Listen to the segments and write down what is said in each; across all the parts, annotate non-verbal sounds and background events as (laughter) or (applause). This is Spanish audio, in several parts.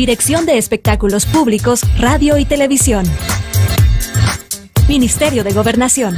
Dirección de Espectáculos Públicos, Radio y Televisión. Ministerio de Gobernación.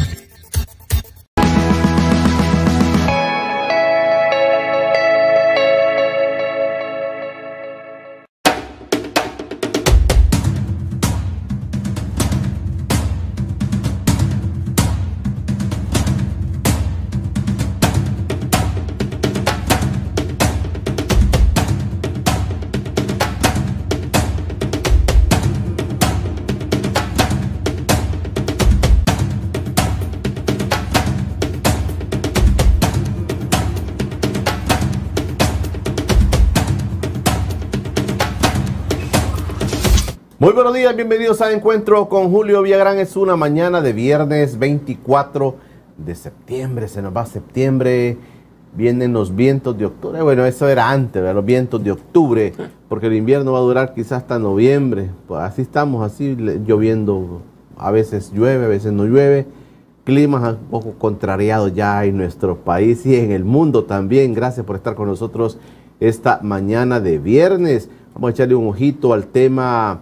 buenos días, bienvenidos a Encuentro con Julio Villagrán. Es una mañana de viernes 24 de septiembre, se nos va septiembre, vienen los vientos de octubre. Bueno, eso era antes, los vientos de octubre, porque el invierno va a durar quizás hasta noviembre. Pues así estamos, así lloviendo, a veces llueve, a veces no llueve. Clima un poco contrariado ya en nuestro país y en el mundo también. Gracias por estar con nosotros esta mañana de viernes. Vamos a echarle un ojito al tema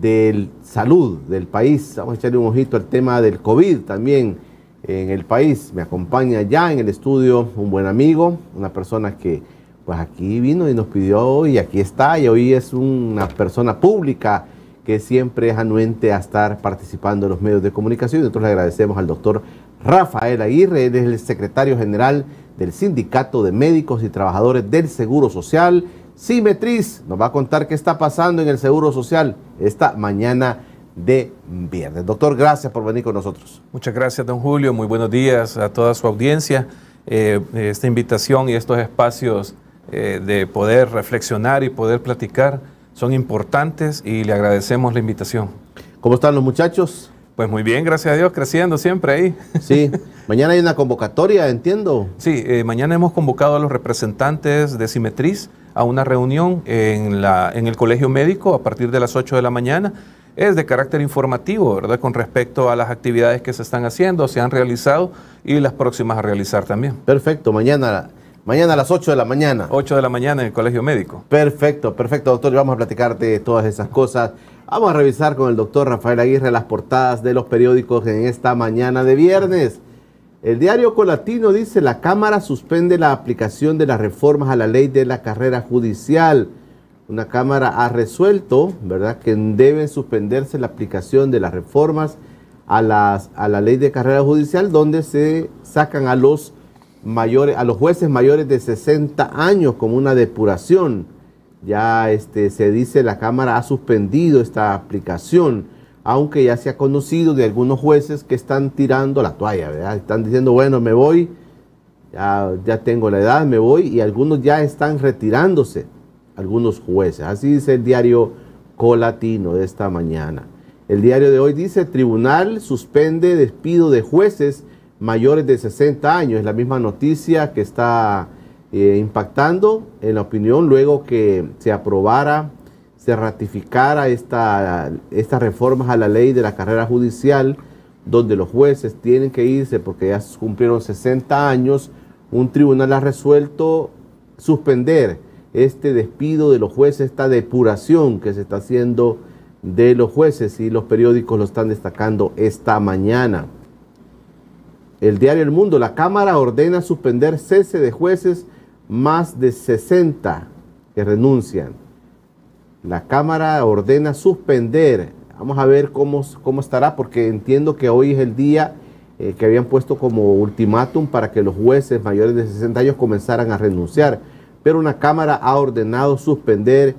del salud del país. Vamos a echarle un ojito al tema del COVID también en el país. Me acompaña ya en el estudio un buen amigo, una persona que pues aquí vino y nos pidió y aquí está y hoy es una persona pública que siempre es anuente a estar participando en los medios de comunicación. Nosotros le agradecemos al doctor Rafael Aguirre, él es el secretario general del Sindicato de Médicos y Trabajadores del Seguro Social. Simetriz nos va a contar qué está pasando en el Seguro Social esta mañana de viernes. Doctor, gracias por venir con nosotros. Muchas gracias, don Julio. Muy buenos días a toda su audiencia. Eh, esta invitación y estos espacios eh, de poder reflexionar y poder platicar son importantes y le agradecemos la invitación. ¿Cómo están los muchachos? Pues muy bien, gracias a Dios, creciendo siempre ahí. (laughs) Sí, mañana hay una convocatoria, entiendo. Sí, eh, mañana hemos convocado a los representantes de Simetriz a una reunión en, la, en el Colegio Médico a partir de las 8 de la mañana. Es de carácter informativo, ¿verdad? Con respecto a las actividades que se están haciendo, se han realizado y las próximas a realizar también. Perfecto, mañana Mañana a las 8 de la mañana. 8 de la mañana en el Colegio Médico. Perfecto, perfecto, doctor. Vamos a platicarte todas esas cosas. Vamos a revisar con el doctor Rafael Aguirre las portadas de los periódicos en esta mañana de viernes. El diario Colatino dice, la Cámara suspende la aplicación de las reformas a la ley de la carrera judicial. Una Cámara ha resuelto, ¿verdad?, que debe suspenderse la aplicación de las reformas a, a la ley de carrera judicial, donde se sacan a los, mayores, a los jueces mayores de 60 años como una depuración. Ya este, se dice, la Cámara ha suspendido esta aplicación aunque ya se ha conocido de algunos jueces que están tirando la toalla, ¿verdad? Están diciendo, bueno, me voy, ya, tengo la edad, me voy, y algunos ya están retirándose, algunos jueces. Así dice el diario Colatino de esta mañana. El diario de hoy dice, tribunal suspende despido de jueces mayores de 60 años. Es la misma noticia que está eh, impactando en la opinión luego que se aprobara se ratificara esta, estas reformas a la ley de la carrera judicial, donde los jueces tienen que irse porque ya cumplieron 60 años, un tribunal ha resuelto suspender este despido de los jueces, esta depuración que se está haciendo de los jueces y los periódicos lo están destacando esta mañana. El diario El Mundo, la Cámara ordena suspender cese de jueces más de 60 que renuncian. La Cámara ordena suspender. Vamos a ver cómo, cómo estará, porque entiendo que hoy es el día eh, que habían puesto como ultimátum para que los jueces mayores de 60 años comenzaran a renunciar. Pero una Cámara ha ordenado suspender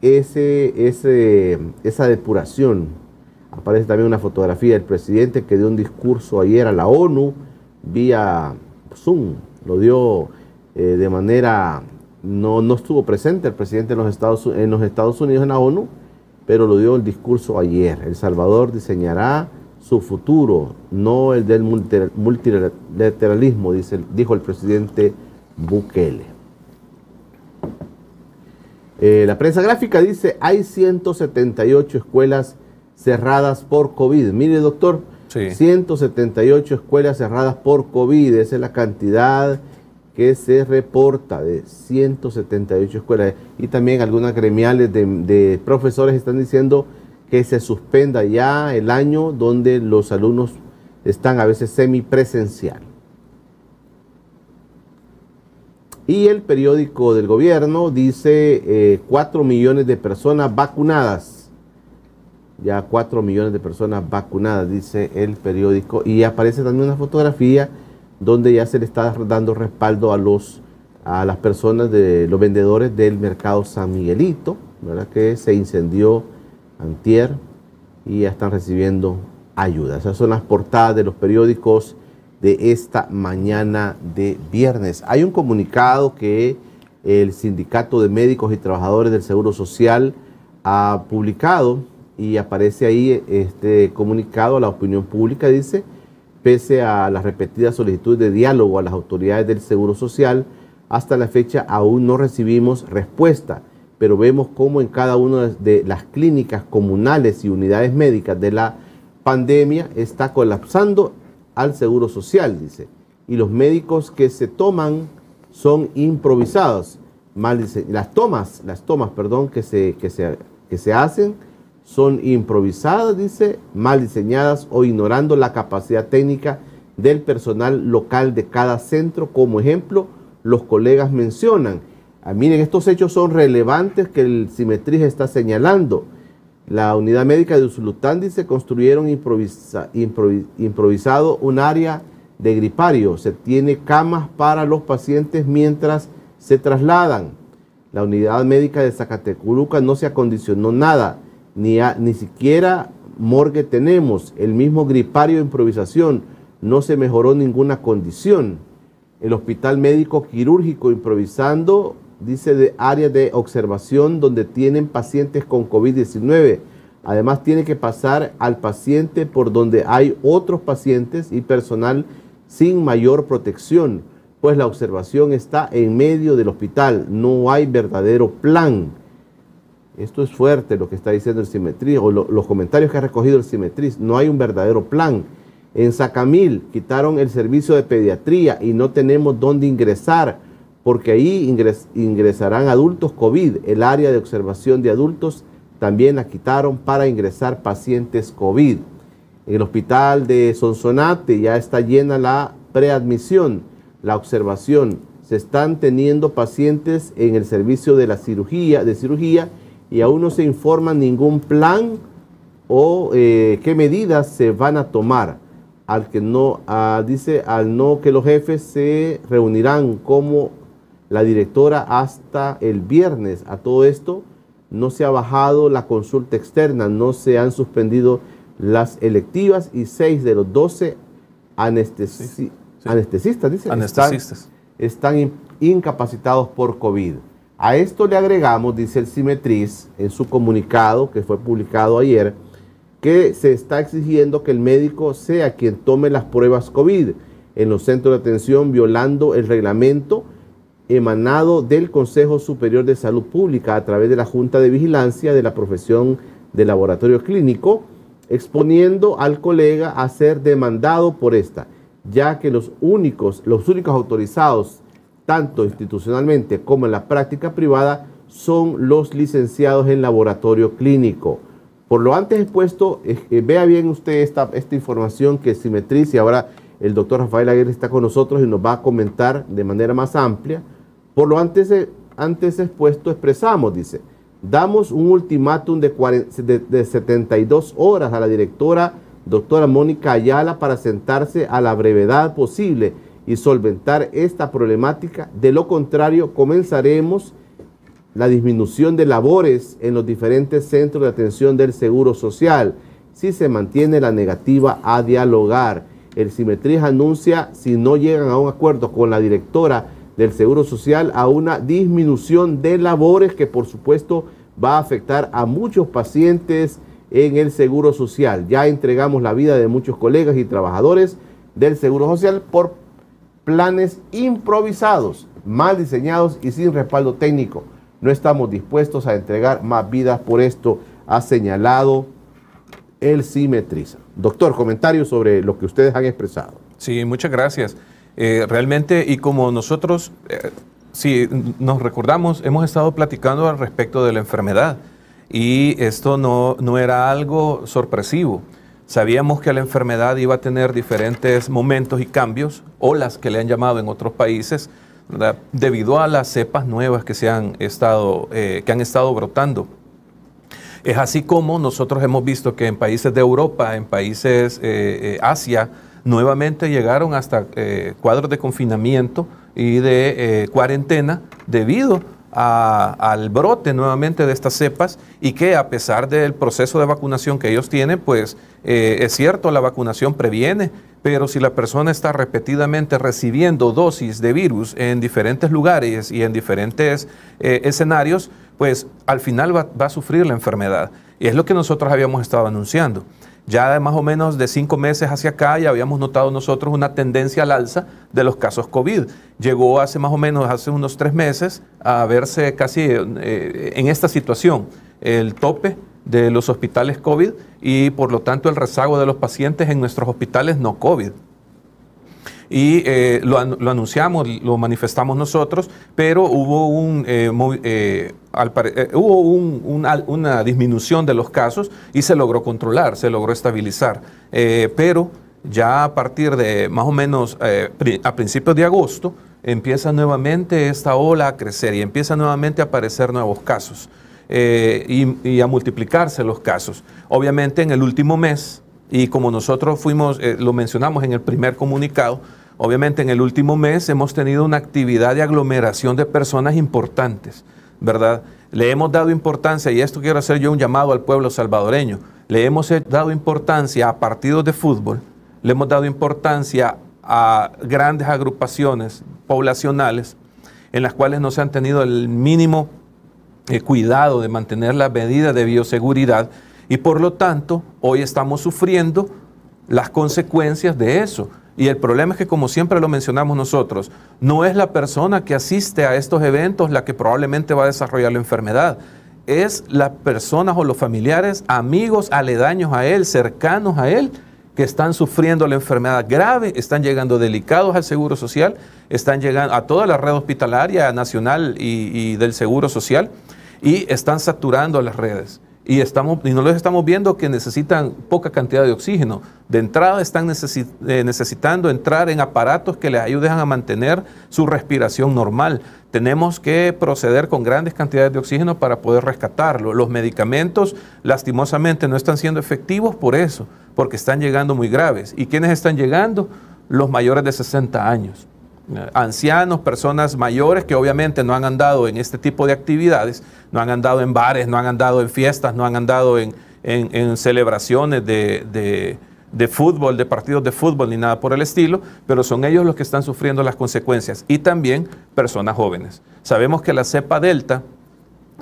esa depuración. Aparece también una fotografía del presidente que dio un discurso ayer a la ONU vía Zoom. Lo dio eh, de manera no, no estuvo presente el presidente de los Estados, en los Estados Unidos en la ONU, pero lo dio el discurso ayer. El Salvador diseñará su futuro, no el del multilateralismo, dice, dijo el presidente Bukele. Eh, la prensa gráfica dice, hay 178 escuelas cerradas por COVID. Mire, doctor, 178 escuelas cerradas por COVID, esa es la cantidad que se reporta de 178 escuelas y también algunas gremiales de, profesores están diciendo que se suspenda ya el año donde los alumnos están a veces semipresencial. Y el periódico del gobierno dice 4 eh, millones de personas vacunadas. Ya 4 millones de personas vacunadas, dice el periódico. Y aparece también una fotografía donde ya se le está dando respaldo a, los, a las personas, de los vendedores del mercado San Miguelito, ¿verdad? que se incendió antier y ya están recibiendo ayuda. Esas son las portadas de los periódicos de esta mañana de viernes. Hay un comunicado que el Sindicato de Médicos y Trabajadores del Seguro Social ha publicado y aparece ahí este comunicado a la opinión pública, dice, pese a las repetidas solicitudes de diálogo a las autoridades del Seguro Social, hasta la fecha aún no recibimos respuesta, pero vemos cómo en cada una de las clínicas comunales y unidades médicas de la pandemia está colapsando al Seguro Social, dice, y los médicos que se toman son improvisados. Mal dice, las tomas, las tomas, perdón, que se, que se hacen son improvisadas, dice, mal diseñadas o ignorando la capacidad técnica del personal local de cada centro. Como ejemplo, los colegas mencionan. Ah, miren, estos hechos son relevantes que el Simetriz está señalando. La unidad médica de Usulután dice construyeron improvisado un área de gripario. Se tiene camas para los pacientes mientras se trasladan. La unidad médica de Zacatecuruca no se acondicionó nada ni, ni siquiera morgue tenemos, el mismo gripario de improvisación, no se mejoró ninguna condición. El hospital médico quirúrgico improvisando, dice de área de observación donde tienen pacientes con COVID-19. Además tiene que pasar al paciente por donde hay otros pacientes y personal sin mayor protección, pues la observación está en medio del hospital, no hay verdadero plan esto es fuerte lo que está diciendo el Simetriz o los comentarios que ha recogido el Simetriz. No hay un verdadero plan. En Sacamil quitaron el servicio de pediatría y no tenemos dónde ingresar porque ahí ingresarán adultos COVID. El área de observación de adultos también la quitaron para ingresar pacientes COVID. En el hospital de Sonsonate ya está llena la preadmisión, la observación. Se están teniendo pacientes en el servicio de la cirugía, de cirugía y aún no se informa ningún plan o eh, qué medidas se van a tomar. Al que no, dice, al no que los jefes se reunirán como la directora hasta el viernes. A todo esto no se ha bajado la consulta externa, no se han suspendido las electivas y seis de los doce anestesistas, están, incapacitados por COVID. A esto le agregamos, dice el Simetriz, en su comunicado que fue publicado ayer, que se está exigiendo que el médico sea quien tome las pruebas COVID en los centros de atención violando el reglamento emanado del Consejo Superior de Salud Pública a través de la Junta de Vigilancia de la profesión de laboratorio clínico, exponiendo al colega a ser demandado por esta, ya que los únicos, los únicos autorizados tanto institucionalmente como en la práctica privada, son los licenciados en laboratorio clínico. Por lo antes expuesto, eh, vea bien usted esta, esta información que simetrice y ahora el doctor Rafael Aguirre está con nosotros y nos va a comentar de manera más amplia. Por lo antes, eh, antes expuesto, expresamos, dice, damos un ultimátum de, de 72 horas a la directora doctora Mónica Ayala para sentarse a la brevedad posible y solventar esta problemática. De lo contrario, comenzaremos la disminución de labores en los diferentes centros de atención del Seguro Social si se mantiene la negativa a dialogar. El Simetriz anuncia, si no llegan a un acuerdo con la directora del Seguro Social, a una disminución de labores que por supuesto va a afectar a muchos pacientes en el Seguro Social. Ya entregamos la vida de muchos colegas y trabajadores del Seguro Social por planes improvisados, mal diseñados y sin respaldo técnico. No estamos dispuestos a entregar más vidas por esto, ha señalado el simetriza. Doctor, comentarios sobre lo que ustedes han expresado. Sí, muchas gracias. Eh, realmente, y como nosotros, eh, si nos recordamos, hemos estado platicando al respecto de la enfermedad y esto no, no era algo sorpresivo. Sabíamos que la enfermedad iba a tener diferentes momentos y cambios, olas que le han llamado en otros países, debido a las cepas nuevas que, se han estado, eh, que han estado brotando. Es así como nosotros hemos visto que en países de Europa, en países eh, eh, Asia, nuevamente llegaron hasta cuadros de confinamiento y de cuarentena debido a al brote nuevamente de estas cepas y que a pesar del proceso de vacunación que ellos tienen, pues eh, es cierto, la vacunación previene, pero si la persona está repetidamente recibiendo dosis de virus en diferentes lugares y en diferentes eh, escenarios, pues al final va, va a sufrir la enfermedad. Y es lo que nosotros habíamos estado anunciando. Ya de más o menos de cinco meses hacia acá ya habíamos notado nosotros una tendencia al alza de los casos COVID. Llegó hace más o menos, hace unos tres meses, a verse casi eh, eh, en esta situación, el tope de los hospitales COVID y por lo tanto el rezago de los pacientes en nuestros hospitales no COVID y eh, lo, anunciamos, lo manifestamos nosotros, pero hubo un... Eh, eh, hubo una, disminución de los casos y se logró controlar, se logró estabilizar. pero ya a partir de más o menos a principios de agosto empieza nuevamente esta ola a crecer y empieza nuevamente a aparecer nuevos casos y, a multiplicarse los casos. Obviamente en el último mes y como nosotros fuimos, eh, lo mencionamos en el primer comunicado, obviamente en el último mes hemos tenido una actividad de aglomeración de personas importantes, ¿verdad? Le hemos dado importancia, y esto quiero hacer yo un llamado al pueblo salvadoreño, le hemos dado importancia a partidos de fútbol, le hemos dado importancia a grandes agrupaciones poblacionales en las cuales no se han tenido el mínimo eh, cuidado de mantener las medidas de bioseguridad y por lo tanto, hoy estamos sufriendo las consecuencias de eso. Y el problema es que, como siempre lo mencionamos nosotros, no es la persona que asiste a estos eventos la que probablemente va a desarrollar la enfermedad. Es las personas o los familiares, amigos aledaños a él, cercanos a él, que están sufriendo la enfermedad grave, están llegando delicados al Seguro Social, están llegando a toda la red hospitalaria nacional y, y del Seguro Social y están saturando las redes y, estamos, y no los estamos viendo que necesitan poca cantidad de oxígeno. De entrada están eh, necesitando entrar en aparatos que les ayuden a mantener su respiración normal. Tenemos que proceder con grandes cantidades de oxígeno para poder rescatarlo. Los medicamentos lastimosamente no están siendo efectivos por eso, porque están llegando muy graves. ¿Y quiénes están llegando? Los mayores de 60 años. Eh, ancianos, personas mayores que obviamente no han andado en este tipo de actividades, no han andado en bares, no han andado en fiestas, no han andado en, celebraciones de, fútbol, de partidos de fútbol ni nada por el estilo, pero son ellos los que están sufriendo las consecuencias y también personas jóvenes. Sabemos que la cepa Delta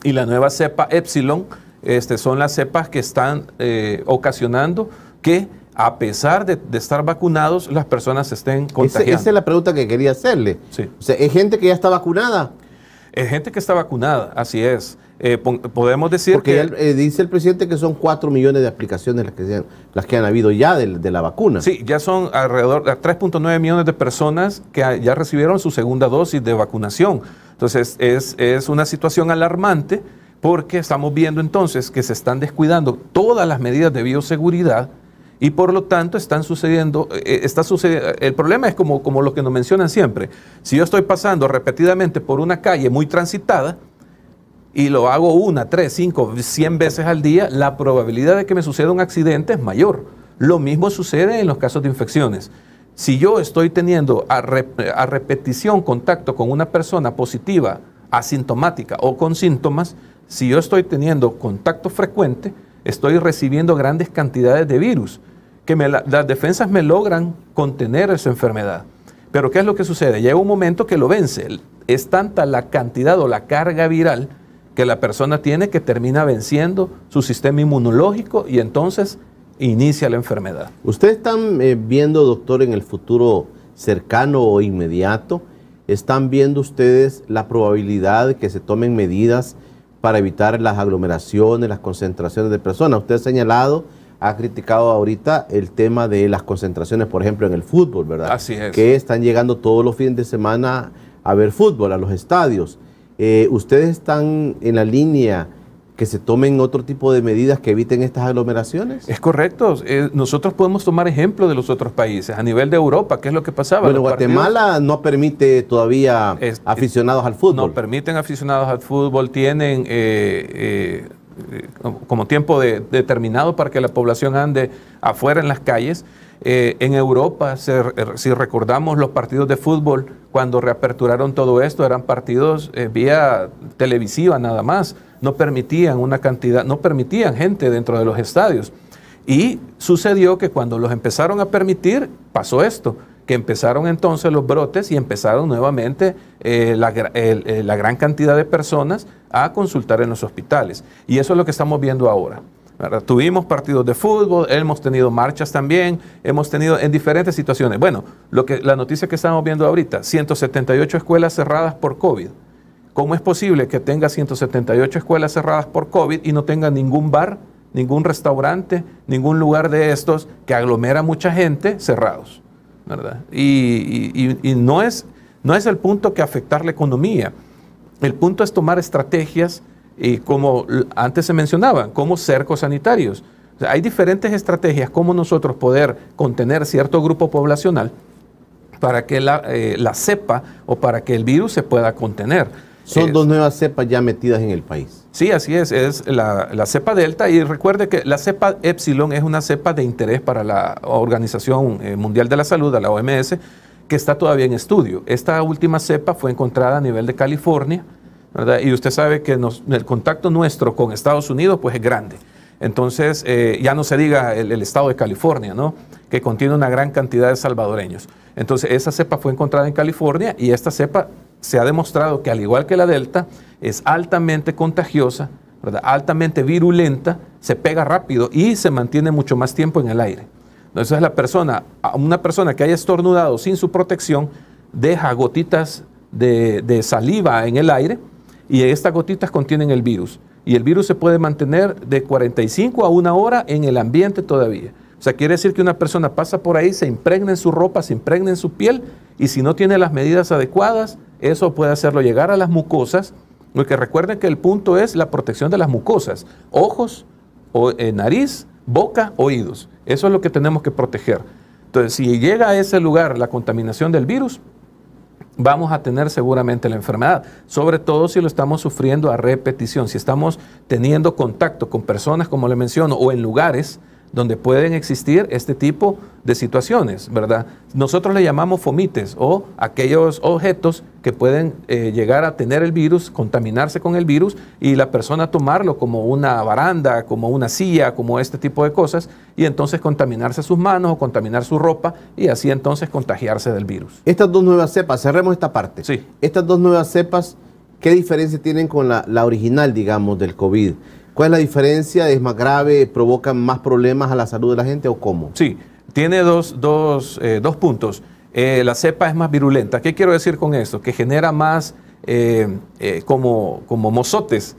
y la nueva cepa Epsilon este, son las cepas que están eh, ocasionando que a pesar de, estar vacunados, las personas estén contagiando. esa es la pregunta que quería hacerle. Sí. O ¿es gente que ya está vacunada? Es gente que está vacunada, así es. Eh, podemos decir que... Porque eh, dice el presidente que son 4 millones de aplicaciones las que, las que han habido ya de, la vacuna. Sí, ya son alrededor de 3.9 millones de personas que ya recibieron su segunda dosis de vacunación. Entonces, es, es una situación alarmante porque estamos viendo entonces que se están descuidando todas las medidas de bioseguridad y por lo tanto están sucediendo, eh, está el problema es como, como lo que nos mencionan siempre, si yo estoy pasando repetidamente por una calle muy transitada y lo hago una, tres, cinco, cien veces al día, la probabilidad de que me suceda un accidente es mayor. Lo mismo sucede en los casos de infecciones. Si yo estoy teniendo a repetición contacto con una persona positiva, asintomática o con síntomas, si yo estoy teniendo contacto frecuente, estoy recibiendo grandes cantidades de virus, que las defensas me logran contener esa enfermedad. Pero ¿qué es lo que sucede? Llega un momento que lo vence. Es tanta la cantidad o la carga viral que la persona tiene que termina venciendo su sistema inmunológico y entonces inicia la enfermedad. ¿Ustedes están eh, viendo, doctor, en el futuro cercano o inmediato? ¿Están viendo ustedes la probabilidad de que se tomen medidas para evitar las aglomeraciones, las concentraciones de personas. Usted ha señalado, ha criticado ahorita el tema de las concentraciones, por ejemplo, en el fútbol, ¿verdad? Así es. Que están llegando todos los fines de semana a ver fútbol, a los estadios. Eh, ¿Ustedes están en la línea que se tomen otro tipo de medidas que eviten estas aglomeraciones? Es correcto. Eh, nosotros podemos tomar ejemplo de los otros países a nivel de Europa, ¿qué es lo que pasaba? Bueno, Guatemala no permite todavía aficionados al fútbol. No permiten aficionados al fútbol, tienen eh, eh, como tiempo determinado para que la población ande afuera en las calles. en Europa, si recordamos los partidos de fútbol, cuando reaperturaron todo esto, eran partidos vía televisiva nada más no permitían una cantidad, no permitían gente dentro de los estadios. Y sucedió que cuando los empezaron a permitir, pasó esto, que empezaron entonces los brotes y empezaron nuevamente eh, eh, la, gran cantidad de personas a consultar en los hospitales. Y eso es lo que estamos viendo ahora. Tuvimos partidos de fútbol, hemos tenido marchas también, hemos tenido en diferentes situaciones. Bueno, lo que, la noticia que estamos viendo ahorita, 178 escuelas cerradas por COVID. ¿Cómo es posible que tenga 178 escuelas cerradas por COVID y no tenga ningún bar, ningún restaurante, ningún lugar de estos que aglomera mucha gente cerrados? ¿verdad? Y, no, es, no es el punto que afectar la economía. El punto es tomar estrategias, y como antes se mencionaba, como cercos sanitarios. hay diferentes estrategias como nosotros poder contener cierto grupo poblacional para que la, sepa eh, la cepa o para que el virus se pueda contener. Son dos nuevas cepas ya metidas en el país. Sí, así es. Es la, cepa delta y recuerde que la cepa epsilon es una cepa de interés para la Organización eh, Mundial de la Salud, la OMS, que está todavía en estudio. Esta última cepa fue encontrada a nivel de California, ¿verdad? Y usted sabe que el contacto nuestro con Estados Unidos pues es grande. Entonces, eh, ya no se diga el, el, estado de California, ¿no? Que contiene una gran cantidad de salvadoreños. Entonces, esa cepa fue encontrada en California y esta cepa se ha demostrado que al igual que la delta, es altamente contagiosa, altamente virulenta, se pega rápido y se mantiene mucho más tiempo en el aire. Entonces la persona, una persona que haya estornudado sin su protección, deja gotitas de, de saliva en el aire y estas gotitas contienen el virus. Y el virus se puede mantener de 45 a una hora en el ambiente todavía. O sea, quiere decir que una persona pasa por ahí, se impregna en su ropa, se impregna en su piel y si no tiene las medidas adecuadas, eso puede hacerlo llegar a las mucosas, porque recuerden que el punto es la protección de las mucosas, ojos, eh, nariz, boca, oídos. Eso es lo que tenemos que proteger. Entonces, si llega a ese lugar la contaminación del virus, vamos a tener seguramente la enfermedad, sobre todo si lo estamos sufriendo a repetición, si estamos teniendo contacto con personas, como le menciono, o en lugares donde pueden existir este tipo de situaciones, ¿verdad? Nosotros le llamamos fomites o aquellos objetos que pueden eh, llegar a tener el virus, contaminarse con el virus y la persona tomarlo como una baranda, como una silla, como este tipo de cosas y entonces contaminarse sus manos o contaminar su ropa y así entonces contagiarse del virus. Estas dos nuevas cepas, cerremos esta parte. Sí. Estas dos nuevas cepas, ¿qué diferencia tienen con la original, digamos, del COVID? ¿Cuál es la diferencia? ¿Es más grave? provoca más problemas a la salud de la gente o cómo? Sí, tiene dos, eh, puntos. Eh, la cepa es más virulenta. ¿Qué quiero decir con esto? Que genera más eh, como, mozotes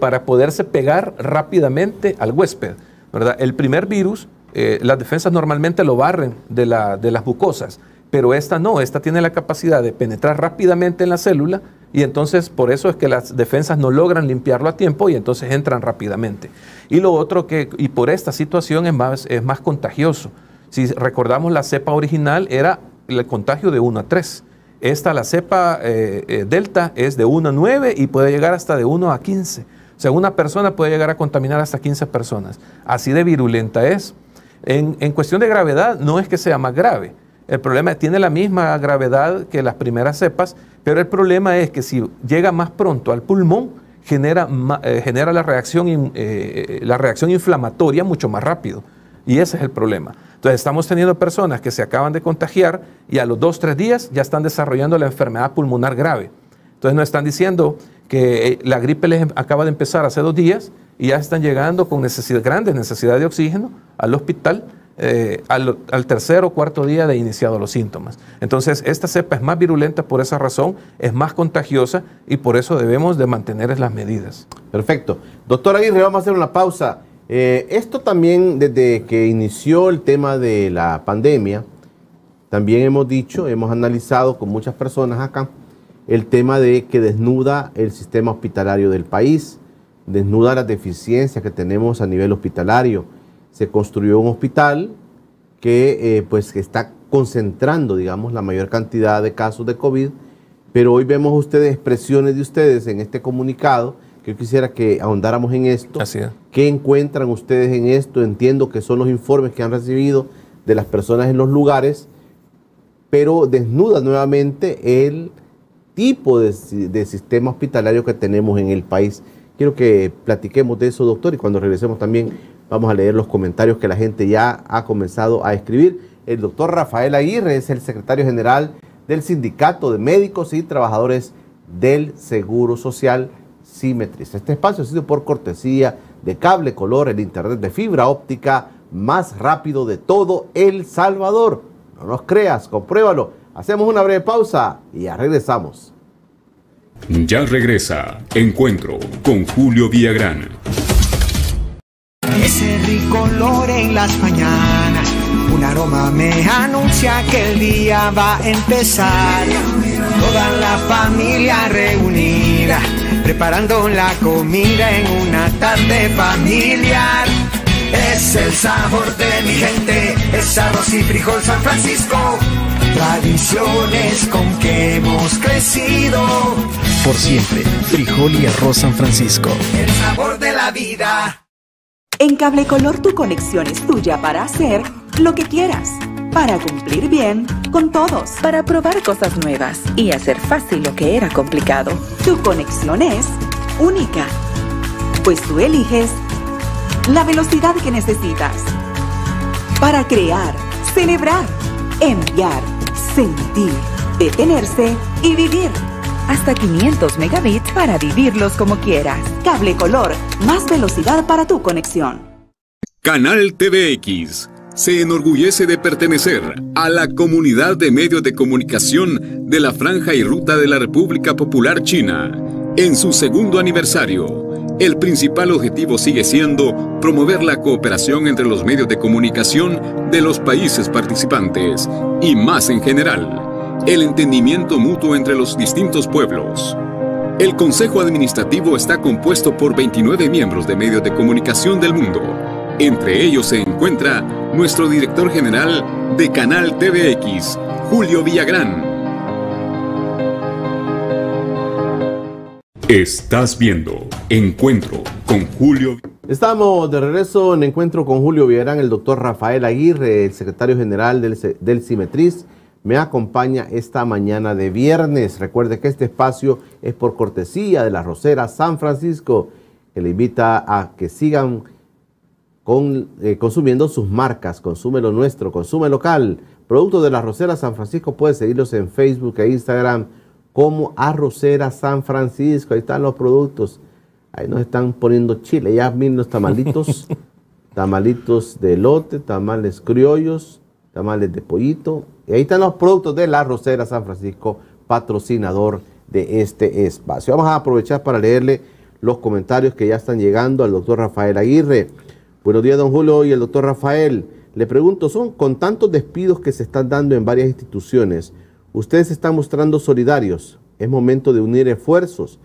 para poderse pegar rápidamente al huésped. ¿verdad? El primer virus, las defensas normalmente lo barren de, de las mucosas, pero esta no, esta tiene la capacidad de penetrar rápidamente en la célula y entonces por eso es que las defensas no logran limpiarlo a tiempo y entonces entran rápidamente. Y lo otro que, y por esta situación es más, contagioso. Si recordamos la cepa original era el contagio de 1 a 3. Esta, la cepa eh, eh, delta, es de 1 a 9 y puede llegar hasta de 1 a 15. O sea, una persona puede llegar a contaminar hasta 15 personas. Así de virulenta es. en cuestión de gravedad, no es que sea más grave el problema tiene la misma gravedad que las primeras cepas, pero el problema es que si llega más pronto al pulmón, genera, eh, genera la, reacción, eh, eh, la reacción inflamatoria mucho más rápido. Y ese es el problema. Entonces estamos teniendo personas que se acaban de contagiar y a los dos, tres días ya están desarrollando la enfermedad pulmonar grave. Entonces nos están diciendo que la gripe les em, acaba de empezar hace dos días y ya están llegando con grandes necesidades de oxígeno al hospital eh, al, tercer o cuarto día de iniciado los síntomas. Entonces, esta cepa es más virulenta por esa razón, es más contagiosa y por eso debemos de mantener las medidas. Perfecto. Doctor Aguirre, vamos a hacer una pausa. Eh, esto también, desde que inició el tema de la pandemia, también hemos dicho, hemos analizado con muchas personas acá, el tema de que desnuda el sistema hospitalario del país, desnuda las deficiencias que tenemos a nivel hospitalario se construyó un hospital que eh, pues está concentrando, digamos, la mayor cantidad de casos de COVID, pero hoy vemos ustedes expresiones de ustedes en este comunicado, que yo quisiera que ahondáramos en esto. ¿Qué encuentran ustedes en esto? Entiendo que son los informes que han recibido de las personas en los lugares, pero desnuda nuevamente el tipo de, de sistema hospitalario que tenemos en el país. Quiero que platiquemos de eso, doctor, y cuando regresemos también Vamos a leer los comentarios que la gente ya ha comenzado a escribir. El doctor Rafael Aguirre es el secretario general del Sindicato de Médicos y Trabajadores del Seguro Social Simetriz. Este espacio ha sido por cortesía de cable color, el internet de fibra óptica más rápido de todo El Salvador. No nos creas, compruébalo. Hacemos una breve pausa y ya regresamos. Ya regresa Encuentro con Julio Villagrán en las mañanas. Un aroma me anuncia que el día va a empezar. Toda la familia reunida, preparando la comida en una tarde familiar. Es el sabor de mi gente, es arroz y frijol San Francisco. Tradiciones con que hemos crecido. Por siempre, frijol y arroz San Francisco. El sabor de la vida. En color tu conexión es tuya para hacer lo que quieras, para cumplir bien con todos, para probar cosas nuevas y hacer fácil lo que era complicado. Tu conexión es única, pues tú eliges la velocidad que necesitas para crear, celebrar, enviar, sentir, detenerse y vivir hasta 500 megabits para vivirlos como quieras. Cable color, más velocidad para tu conexión. Canal TVX se enorgullece de pertenecer a la comunidad de medios de comunicación de la Franja y Ruta de la República Popular China. En su segundo aniversario, el principal objetivo sigue siendo promover la cooperación entre los medios de comunicación de los países participantes y más en general el entendimiento mutuo entre los distintos pueblos. El Consejo Administrativo está compuesto por 29 miembros de medios de comunicación del mundo. Entre ellos se encuentra nuestro director general de Canal TVX, Julio Villagrán. Estás viendo Encuentro con Julio. Estamos de regreso en Encuentro con Julio Villagrán, el doctor Rafael Aguirre, el secretario general del, del me acompaña esta mañana de viernes. Recuerde que este espacio es por cortesía de la Rosera San Francisco, que le invita a que sigan con, eh, consumiendo sus marcas, consume lo nuestro, consume local. Producto de la Rosera San Francisco, Puede seguirlos en Facebook e Instagram como Arrocera San Francisco. Ahí están los productos. Ahí nos están poniendo chile. Ya miren los tamalitos. (laughs) tamalitos de lote, tamales criollos, tamales de pollito, y ahí están los productos de La Rosera San Francisco, patrocinador de este espacio. Vamos a aprovechar para leerle los comentarios que ya están llegando al doctor Rafael Aguirre. Buenos días, don Julio y el doctor Rafael. Le pregunto, son con tantos despidos que se están dando en varias instituciones, ustedes se están mostrando solidarios. Es momento de unir esfuerzos.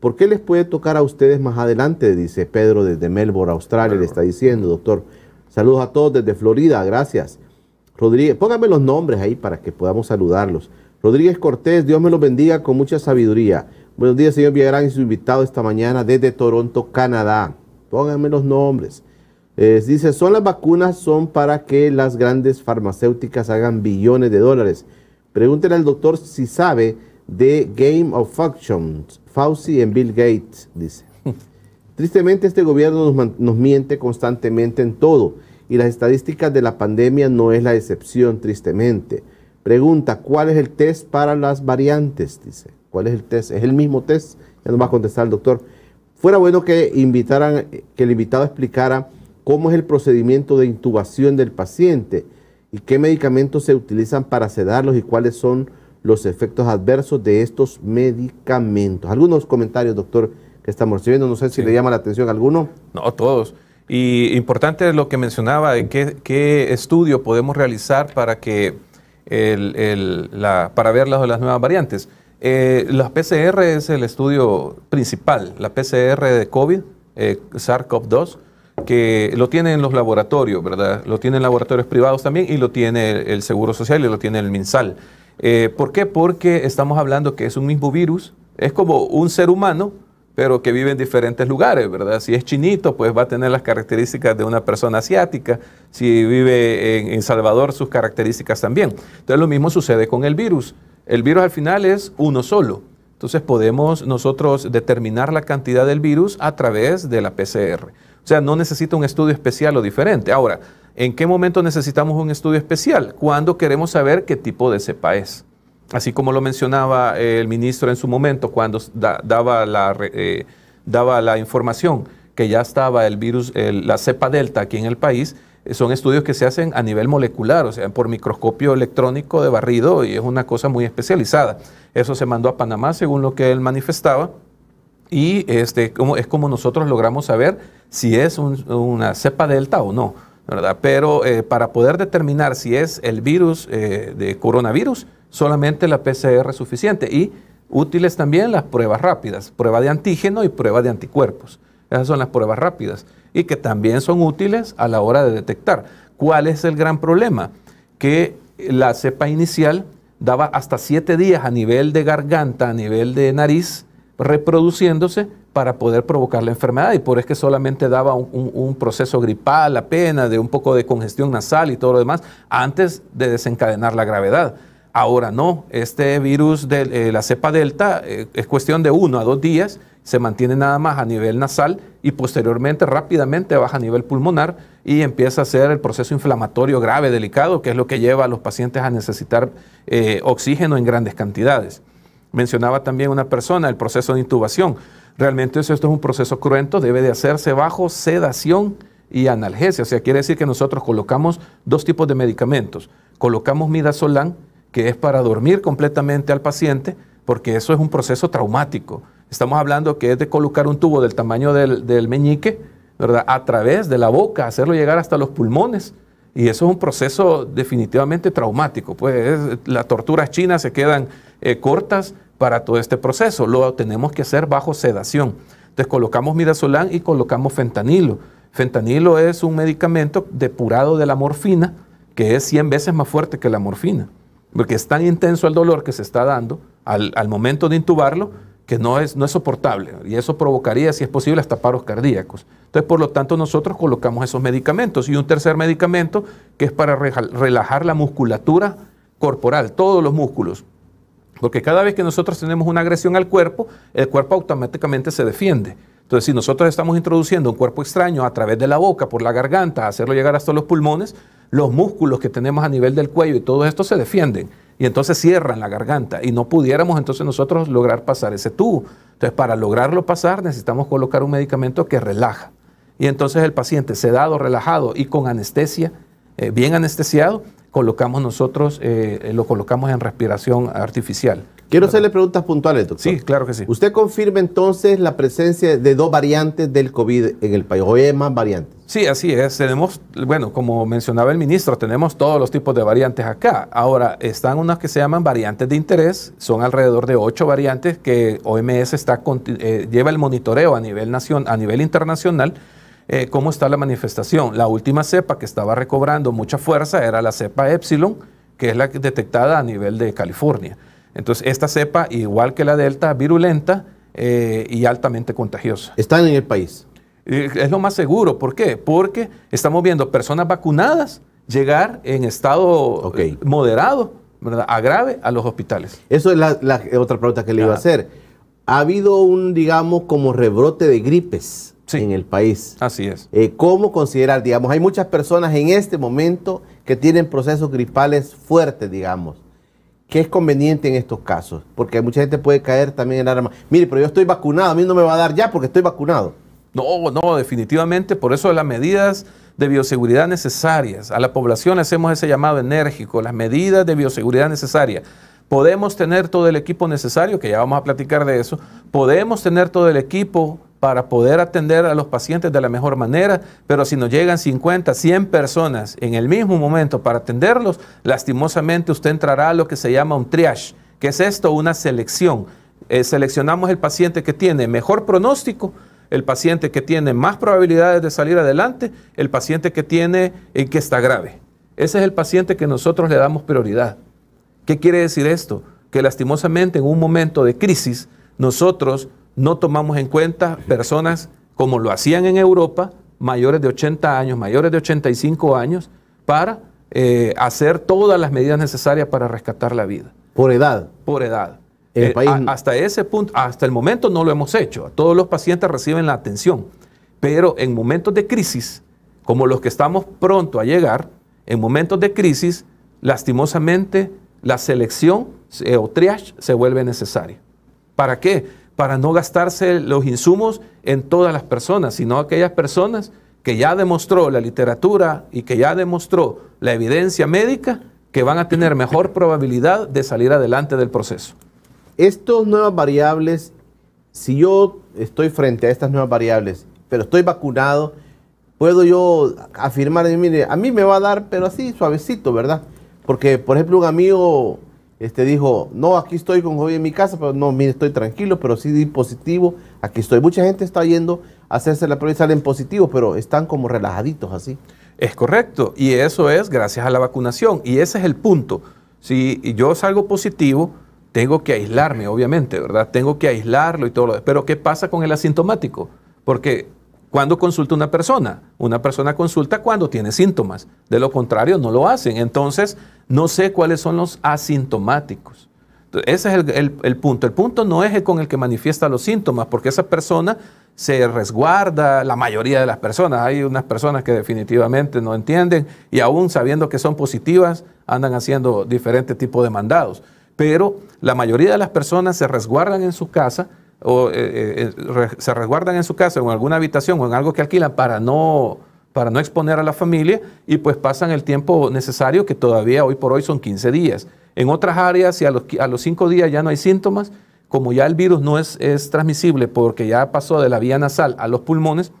¿Por qué les puede tocar a ustedes más adelante? Dice Pedro desde Melbourne, Australia, le está diciendo, doctor. Saludos a todos desde Florida, gracias. Rodríguez, pónganme los nombres ahí para que podamos saludarlos. Rodríguez Cortés, Dios me los bendiga con mucha sabiduría. Buenos días, señor Villagrán y su invitado esta mañana desde Toronto, Canadá. Pónganme los nombres. dice, son las vacunas, son para que las grandes farmacéuticas hagan billones de dólares. Pregúntele al doctor si sabe de Game of Functions, Fauci en Bill Gates, dice. (laughs) Tristemente este gobierno nos miente constantemente en todo y las estadísticas de la pandemia no es la excepción, tristemente. Pregunta, ¿cuál es el test para las variantes? Dice, ¿cuál es el test? ¿Es el mismo test? Ya nos va a contestar el doctor. Fuera bueno que invitaran, que el invitado explicara cómo es el procedimiento de intubación del paciente y qué medicamentos se utilizan para sedarlos y cuáles son los efectos adversos de estos medicamentos. Algunos comentarios, doctor, que estamos recibiendo, no sé si le llama la atención a alguno. No, todos. Y importante lo que mencionaba, ¿qué, qué estudio podemos realizar para, que para ver las, nuevas variantes? Eh, la PCR es el estudio principal, la PCR de COVID, eh, SARS-CoV-2, que lo tienen los laboratorios, ¿verdad? Lo tienen laboratorios privados también y lo tiene el Seguro Social y lo tiene el MinSal. Eh, ¿Por qué? Porque estamos hablando que es un mismo virus, es como un ser humano, pero que vive en diferentes lugares, ¿verdad? Si es chinito, pues va a tener las características de una persona asiática, si vive en, Salvador, sus características también. Entonces lo mismo sucede con el virus. El virus al final es uno solo. Entonces podemos nosotros determinar la cantidad del virus a través de la PCR. O sea, no necesita un estudio especial o diferente. Ahora, ¿en qué momento necesitamos un estudio especial? Cuando queremos saber qué tipo de cepa es así como lo mencionaba eh, el ministro en su momento cuando eh, daba, la, información que ya estaba el virus, la cepa delta aquí en el país, eh, son estudios que se hacen a nivel molecular, o sea, por microscopio electrónico de barrido y es una cosa muy especializada. Eso se mandó a Panamá según lo que él manifestaba y este, es como nosotros logramos saber si es una cepa delta o no, ¿verdad? Pero para poder determinar si es el virus de coronavirus, solamente la PCR es suficiente. Y útiles también las pruebas rápidas, prueba de antígeno y prueba de anticuerpos. Esas son las pruebas rápidas y que también son útiles a la hora de detectar. ¿Cuál es el gran problema? Que la cepa inicial daba hasta siete días a nivel de garganta, a nivel de nariz, reproduciéndose para poder provocar la enfermedad. Y por eso es que solamente daba un, un, proceso gripal apenas, de un poco de congestión nasal y todo lo demás, antes de desencadenar la gravedad. Ahora no, este virus de eh, la cepa delta eh, es cuestión de uno a dos días, se mantiene nada más a nivel nasal y posteriormente rápidamente baja a nivel pulmonar y empieza a ser el proceso inflamatorio grave, delicado, que es lo que lleva a los pacientes a necesitar eh, oxígeno en grandes cantidades. Mencionaba también una persona el proceso de intubación. Realmente eso, esto es un proceso cruento, debe de hacerse bajo sedación y analgesia. O sea, quiere decir que nosotros colocamos dos tipos de medicamentos. Colocamos midazolam, que es para dormir completamente al paciente, porque eso es un proceso traumático. Estamos hablando que es de colocar un tubo del tamaño del, meñique, ¿verdad? A través de la boca, hacerlo llegar hasta los pulmones. Y eso es un proceso definitivamente traumático. Pues las torturas chinas se quedan eh, cortas para todo este proceso. Lo tenemos que hacer bajo sedación. Entonces colocamos midazolam y colocamos fentanilo. Fentanilo es un medicamento depurado de la morfina que es 100 veces más fuerte que la morfina porque es tan intenso el dolor que se está dando al, momento de intubarlo que no es, no es soportable y eso provocaría, si es posible, hasta paros cardíacos. Entonces, por lo tanto, nosotros colocamos esos medicamentos y un tercer medicamento que es para relajar la musculatura corporal, todos los músculos. Porque cada vez que nosotros tenemos una agresión al cuerpo, el cuerpo automáticamente se defiende. Entonces, si nosotros estamos introduciendo un cuerpo extraño a través de la boca, por la garganta, hacerlo llegar hasta los pulmones, los músculos que tenemos a nivel del cuello y todo esto se defienden y entonces cierran la garganta y no pudiéramos entonces nosotros lograr pasar ese tubo. Entonces, para lograrlo pasar necesitamos colocar un medicamento que relaja. Y entonces el paciente sedado, relajado y con anestesia, eh, bien anestesiado, colocamos nosotros, eh, eh, lo colocamos en respiración artificial. Quiero hacerle preguntas puntuales, doctor. Sí, claro que sí. ¿Usted confirma entonces la presencia de dos variantes del COVID en el país? O hay más variantes. Sí, así es. Tenemos, bueno, como mencionaba el ministro, tenemos todos los tipos de variantes acá. Ahora, están unas que se llaman variantes de interés, son alrededor de ocho variantes que OMS está, eh, lleva el monitoreo a nivel, nación, a nivel internacional. Eh, cómo está la manifestación. La última cepa que estaba recobrando mucha fuerza era la cepa Epsilon, que es la detectada a nivel de California. Entonces, esta cepa, igual que la delta, virulenta eh, y altamente contagiosa. ¿Están en el país? Es lo más seguro. ¿Por qué? Porque estamos viendo personas vacunadas llegar en estado eh, moderado ¿verdad? a grave a los hospitales. Eso es la, otra pregunta que le iba a hacer. Ha habido un, digamos, como rebrote de gripes en el país. Así es. Eh, ¿Cómo considerar, digamos, hay muchas personas en este momento que tienen procesos gripales fuertes, digamos? ¿Qué es conveniente en estos casos? Porque mucha gente puede caer también en arma. Mire, pero yo estoy vacunado, a mí no me va a dar ya porque estoy vacunado. No, no, definitivamente, por eso las medidas de bioseguridad necesarias, a la población hacemos ese llamado enérgico, las medidas de bioseguridad necesarias. Podemos tener todo el equipo necesario, que ya vamos a platicar de eso, podemos tener todo el equipo para poder atender a los pacientes de la mejor manera, pero si nos llegan 50, 100 personas en el mismo momento para atenderlos, lastimosamente usted entrará a lo que se llama un triage. que es esto? Una selección. Eh, seleccionamos el paciente que tiene mejor pronóstico, el paciente que tiene más probabilidades de salir adelante, el paciente que tiene y eh, que está grave. Ese es el paciente que nosotros le damos prioridad. ¿Qué quiere decir esto? Que lastimosamente en un momento de crisis nosotros no tomamos en cuenta personas como lo hacían en Europa, mayores de 80 años, mayores de 85 años, para eh, hacer todas las medidas necesarias para rescatar la vida. Por edad. Por edad. El eh, hasta ese punto, hasta el momento no lo hemos hecho. Todos los pacientes reciben la atención. Pero en momentos de crisis, como los que estamos pronto a llegar, en momentos de crisis, lastimosamente, la selección eh, o triage se vuelve necesaria. ¿Para qué? para no gastarse los insumos en todas las personas, sino aquellas personas que ya demostró la literatura y que ya demostró la evidencia médica que van a tener mejor probabilidad de salir adelante del proceso. Estas nuevas variables, si yo estoy frente a estas nuevas variables, pero estoy vacunado, puedo yo afirmar, mire, a mí me va a dar, pero así suavecito, ¿verdad? Porque, por ejemplo, un amigo este dijo, no, aquí estoy con hoy en mi casa, pero no, mire, estoy tranquilo, pero sí di positivo, aquí estoy. Mucha gente está yendo a hacerse la prueba y salen positivos, pero están como relajaditos así. Es correcto, y eso es gracias a la vacunación, y ese es el punto. Si yo salgo positivo, tengo que aislarme, obviamente, ¿verdad? Tengo que aislarlo y todo lo demás. Pero ¿qué pasa con el asintomático? Porque cuando consulta una persona? Una persona consulta cuando tiene síntomas. De lo contrario, no lo hacen. Entonces, no sé cuáles son los asintomáticos. ese es el, punto. El punto no es el con el que manifiesta los síntomas, porque esa persona se resguarda, la mayoría de las personas. Hay unas personas que definitivamente no entienden y aún sabiendo que son positivas, andan haciendo diferentes tipos de mandados. Pero la mayoría de las personas se resguardan en su casa o eh, eh, eh, se resguardan en su casa o en alguna habitación o en algo que alquilan para no, para no exponer a la familia y pues pasan el tiempo necesario que todavía hoy por hoy son 15 días. En otras áreas, si a los, a los 5 días ya no hay síntomas, como ya el virus no es, es transmisible porque ya pasó de la vía nasal a los pulmones,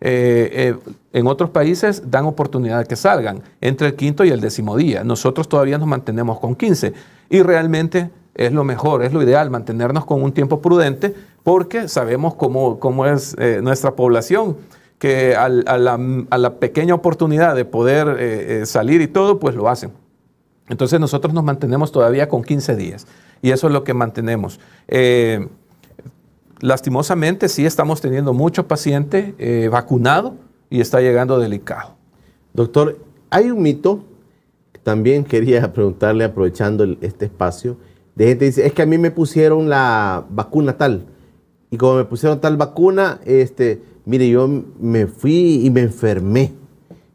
en otros países dan oportunidad de que salgan entre el quinto y el décimo día. Nosotros todavía nos mantenemos con 15 y realmente es lo mejor, es lo ideal, mantenernos con un tiempo prudente, porque sabemos cómo, es eh, nuestra población, que a, la, pequeña oportunidad de poder eh, eh, salir y todo, pues lo hacen. Entonces nosotros nos mantenemos todavía con 15 días y eso es lo que mantenemos. lastimosamente sí estamos teniendo mucho paciente vacunado y está llegando delicado. Doctor, hay un mito, también quería preguntarle aprovechando este espacio, de gente dice, es que a mí me pusieron la vacuna tal. Y como me pusieron tal vacuna, este, mire, yo me fui y me enfermé.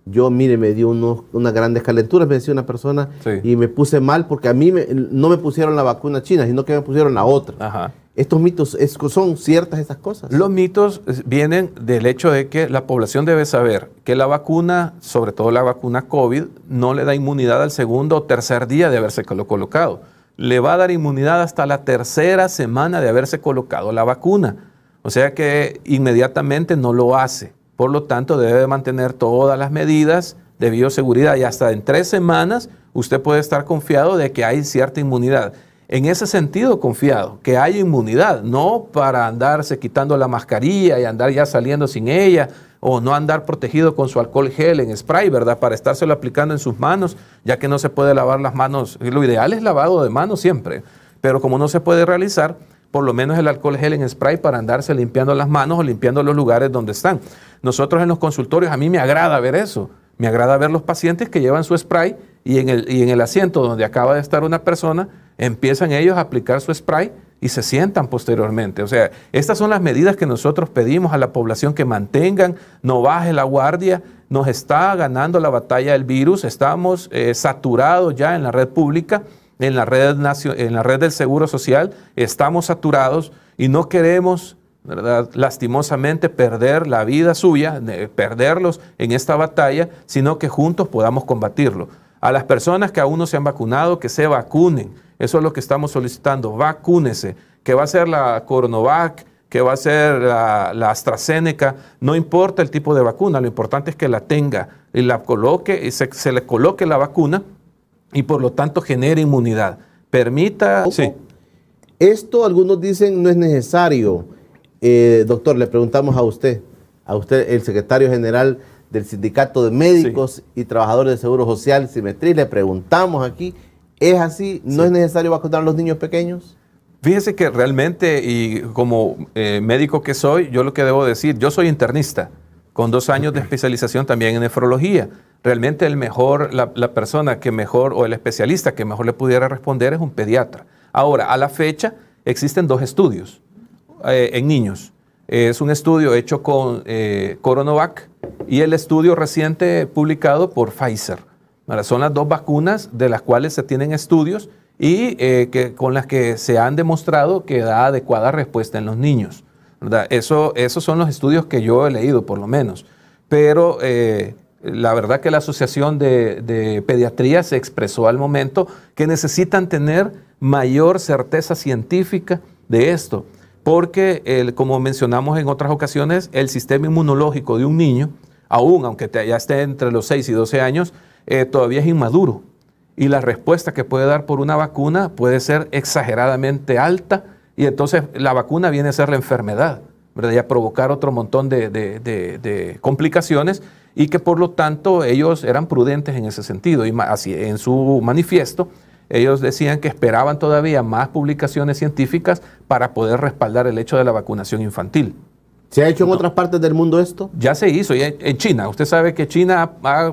Yo, mire, me dio unos, unas grandes calenturas, me decía una persona, y me puse mal porque a mí no me pusieron la vacuna china, sino que me pusieron la otra. Estos mitos son ciertas esas cosas. Los mitos vienen del hecho de que la población debe saber que la vacuna, sobre todo la vacuna COVID, no le da inmunidad al segundo o tercer día de haberse colocado le va a dar inmunidad hasta la tercera semana de haberse colocado la vacuna. O sea que inmediatamente no lo hace. Por lo tanto, debe mantener todas las medidas de bioseguridad y hasta en tres semanas usted puede estar confiado de que hay cierta inmunidad. En ese sentido, confiado, que hay inmunidad, no para andarse quitando la mascarilla y andar ya saliendo sin ella o no andar protegido con su alcohol gel en spray, ¿verdad? Para estárselo aplicando en sus manos, ya que no se puede lavar las manos. Lo ideal es lavado de manos siempre, pero como no se puede realizar, por lo menos el alcohol gel en spray para andarse limpiando las manos o limpiando los lugares donde están. Nosotros en los consultorios, a mí me agrada ver eso. Me agrada ver los pacientes que llevan su spray y en el, y en el asiento donde acaba de estar una persona, empiezan ellos a aplicar su spray y se sientan posteriormente. O sea, estas son las medidas que nosotros pedimos a la población que mantengan, no baje la guardia, nos está ganando la batalla del virus, estamos eh, saturados ya en la red pública, en la red, en la red del Seguro Social, estamos saturados y no queremos, lastimosamente, perder la vida suya, perderlos en esta batalla, sino que juntos podamos combatirlo. A las personas que aún no se han vacunado, que se vacunen eso es lo que estamos solicitando. Vacúnese, que va a ser la Coronovac, que va a ser la, AstraZeneca, no importa el tipo de vacuna, lo importante es que la tenga y la coloque, y se, le coloque la vacuna y por lo tanto genere inmunidad. Permita. Esto algunos dicen no es necesario. Eh, doctor, le preguntamos a usted, a usted, el secretario general del Sindicato de Médicos y Trabajadores de Seguro Social, Simetri, le preguntamos aquí ¿Es así? ¿No es necesario vacunar a los niños pequeños? Fíjese que realmente, y como eh, médico que soy, yo lo que debo decir, yo soy internista, con dos años de especialización también en nefrología. Realmente el mejor, la, persona que mejor, o el especialista que mejor le pudiera responder es un pediatra. Ahora, a la fecha, existen dos estudios eh, en niños. Es un estudio hecho con eh, Coronovac y el estudio reciente publicado por Pfizer son las dos vacunas de las cuales se tienen estudios y eh, que, con las que se han demostrado que da adecuada respuesta en los niños. Eso, esos son los estudios que yo he leído, por lo menos. Pero eh, la verdad que la Asociación de, Pediatría se expresó al momento que necesitan tener mayor certeza científica de esto, porque el, como mencionamos en otras ocasiones, el sistema inmunológico de un niño, aún aunque ya esté entre los 6 y 12 años, eh, todavía es inmaduro y la respuesta que puede dar por una vacuna puede ser exageradamente alta y entonces la vacuna viene a ser la enfermedad, Y a provocar otro montón de, de complicaciones y que por lo tanto ellos eran prudentes en ese sentido. Y así, en su manifiesto ellos decían que esperaban todavía más publicaciones científicas para poder respaldar el hecho de la vacunación infantil. ¿Se ha hecho en otras partes del mundo esto? Ya se hizo, en China. Usted sabe que China eh,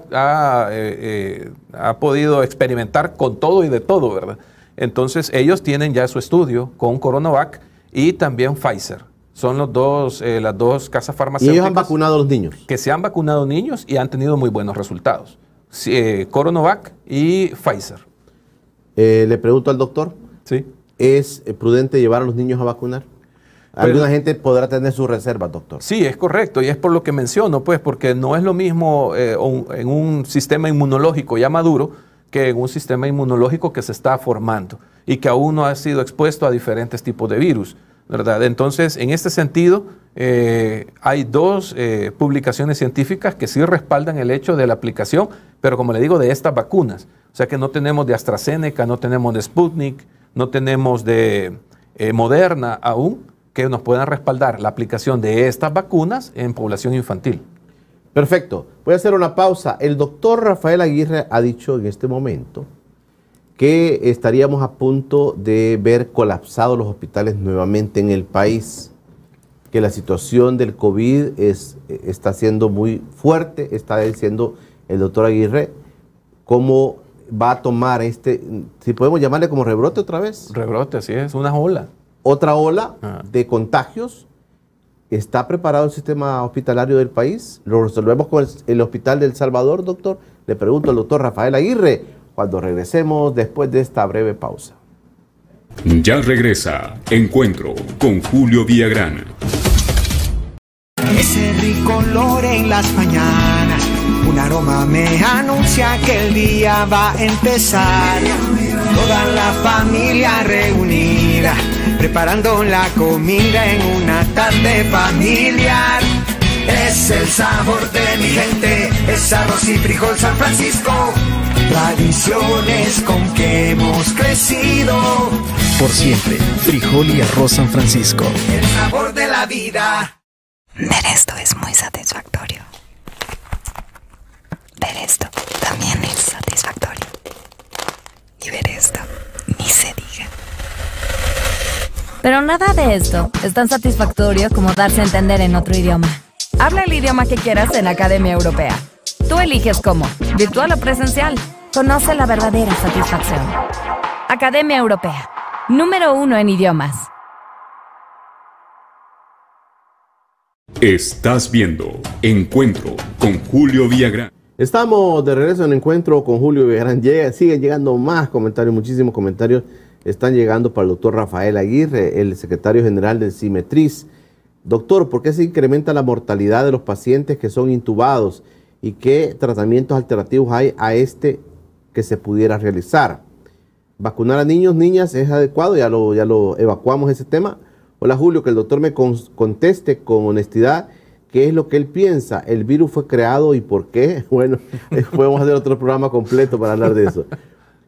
eh, ha, podido experimentar con todo y de todo, ¿verdad? Entonces ellos tienen ya su estudio con Coronavac y también Pfizer. Son los dos, eh, las dos casas farmacéuticas. ¿Y ellos han vacunado a los niños? Que se han vacunado niños y han tenido muy buenos resultados. Coronavac y Pfizer. le pregunto al doctor. Sí. ¿Es prudente llevar a los niños a vacunar? Alguna gente podrá tener sus reservas, doctor. Sí, es correcto, y es por lo que menciono, pues, porque no es lo mismo eh, en un sistema inmunológico ya maduro que en un sistema inmunológico que se está formando y que aún no ha sido expuesto a diferentes tipos de virus, ¿verdad? Entonces, en este sentido, eh, hay dos eh, publicaciones científicas que sí respaldan el hecho de la aplicación, pero como le digo, de estas vacunas. O sea que no tenemos de AstraZeneca, no tenemos de Sputnik, no tenemos de Moderna aún, que nos puedan respaldar la aplicación de estas vacunas en población infantil. Perfecto. Voy a hacer una pausa. El doctor Rafael Aguirre ha dicho en este momento que estaríamos a punto de ver colapsados los hospitales nuevamente en el país, que la situación del COVID es, está siendo muy fuerte, está diciendo el doctor Aguirre, cómo va a tomar este, si podemos llamarle como rebrote otra vez. Rebrote, así es, una ola otra ola ah. de contagios. ¿Está preparado el sistema hospitalario del país? ¿Lo resolvemos con el, Hospital del Salvador, doctor? Le pregunto al doctor Rafael Aguirre cuando regresemos después de esta breve pausa. Ya regresa Encuentro con Julio Villagrán. Ese rico olor en las mañanas, un aroma me anuncia que el día va a empezar. Toda la familia reunida preparando la comida en una tarde familiar. Es el sabor de mi gente, es arroz y frijol San Francisco. Tradiciones con que hemos crecido. Por siempre, frijol y arroz San Francisco. El sabor de la vida. Ver esto es muy satisfactorio. Ver esto también es satisfactorio. Y ver esto, ni se diga. Pero nada de esto es tan satisfactorio como darse a entender en otro idioma. Habla el idioma que quieras en Academia Europea. Tú eliges cómo, virtual o presencial. Conoce la verdadera satisfacción. Academia Europea, número uno en idiomas. Estás viendo Encuentro con Julio Villagrán. Estamos de regreso en Encuentro con Julio Villagrán. Sigue llegando más comentarios, muchísimos comentarios están llegando para el doctor Rafael Aguirre, el secretario general del simetriz Doctor, ¿por qué se incrementa la mortalidad de los pacientes que son intubados y qué tratamientos alternativos hay a este que se pudiera realizar? ¿Vacunar a niños, niñas es adecuado? Ya lo, ya lo evacuamos ese tema. Hola Julio, que el doctor me conteste con honestidad qué es lo que él piensa. ¿El virus fue creado y por qué? (laughs) Bueno, (laughs) eh, podemos hacer otro programa completo para hablar de eso.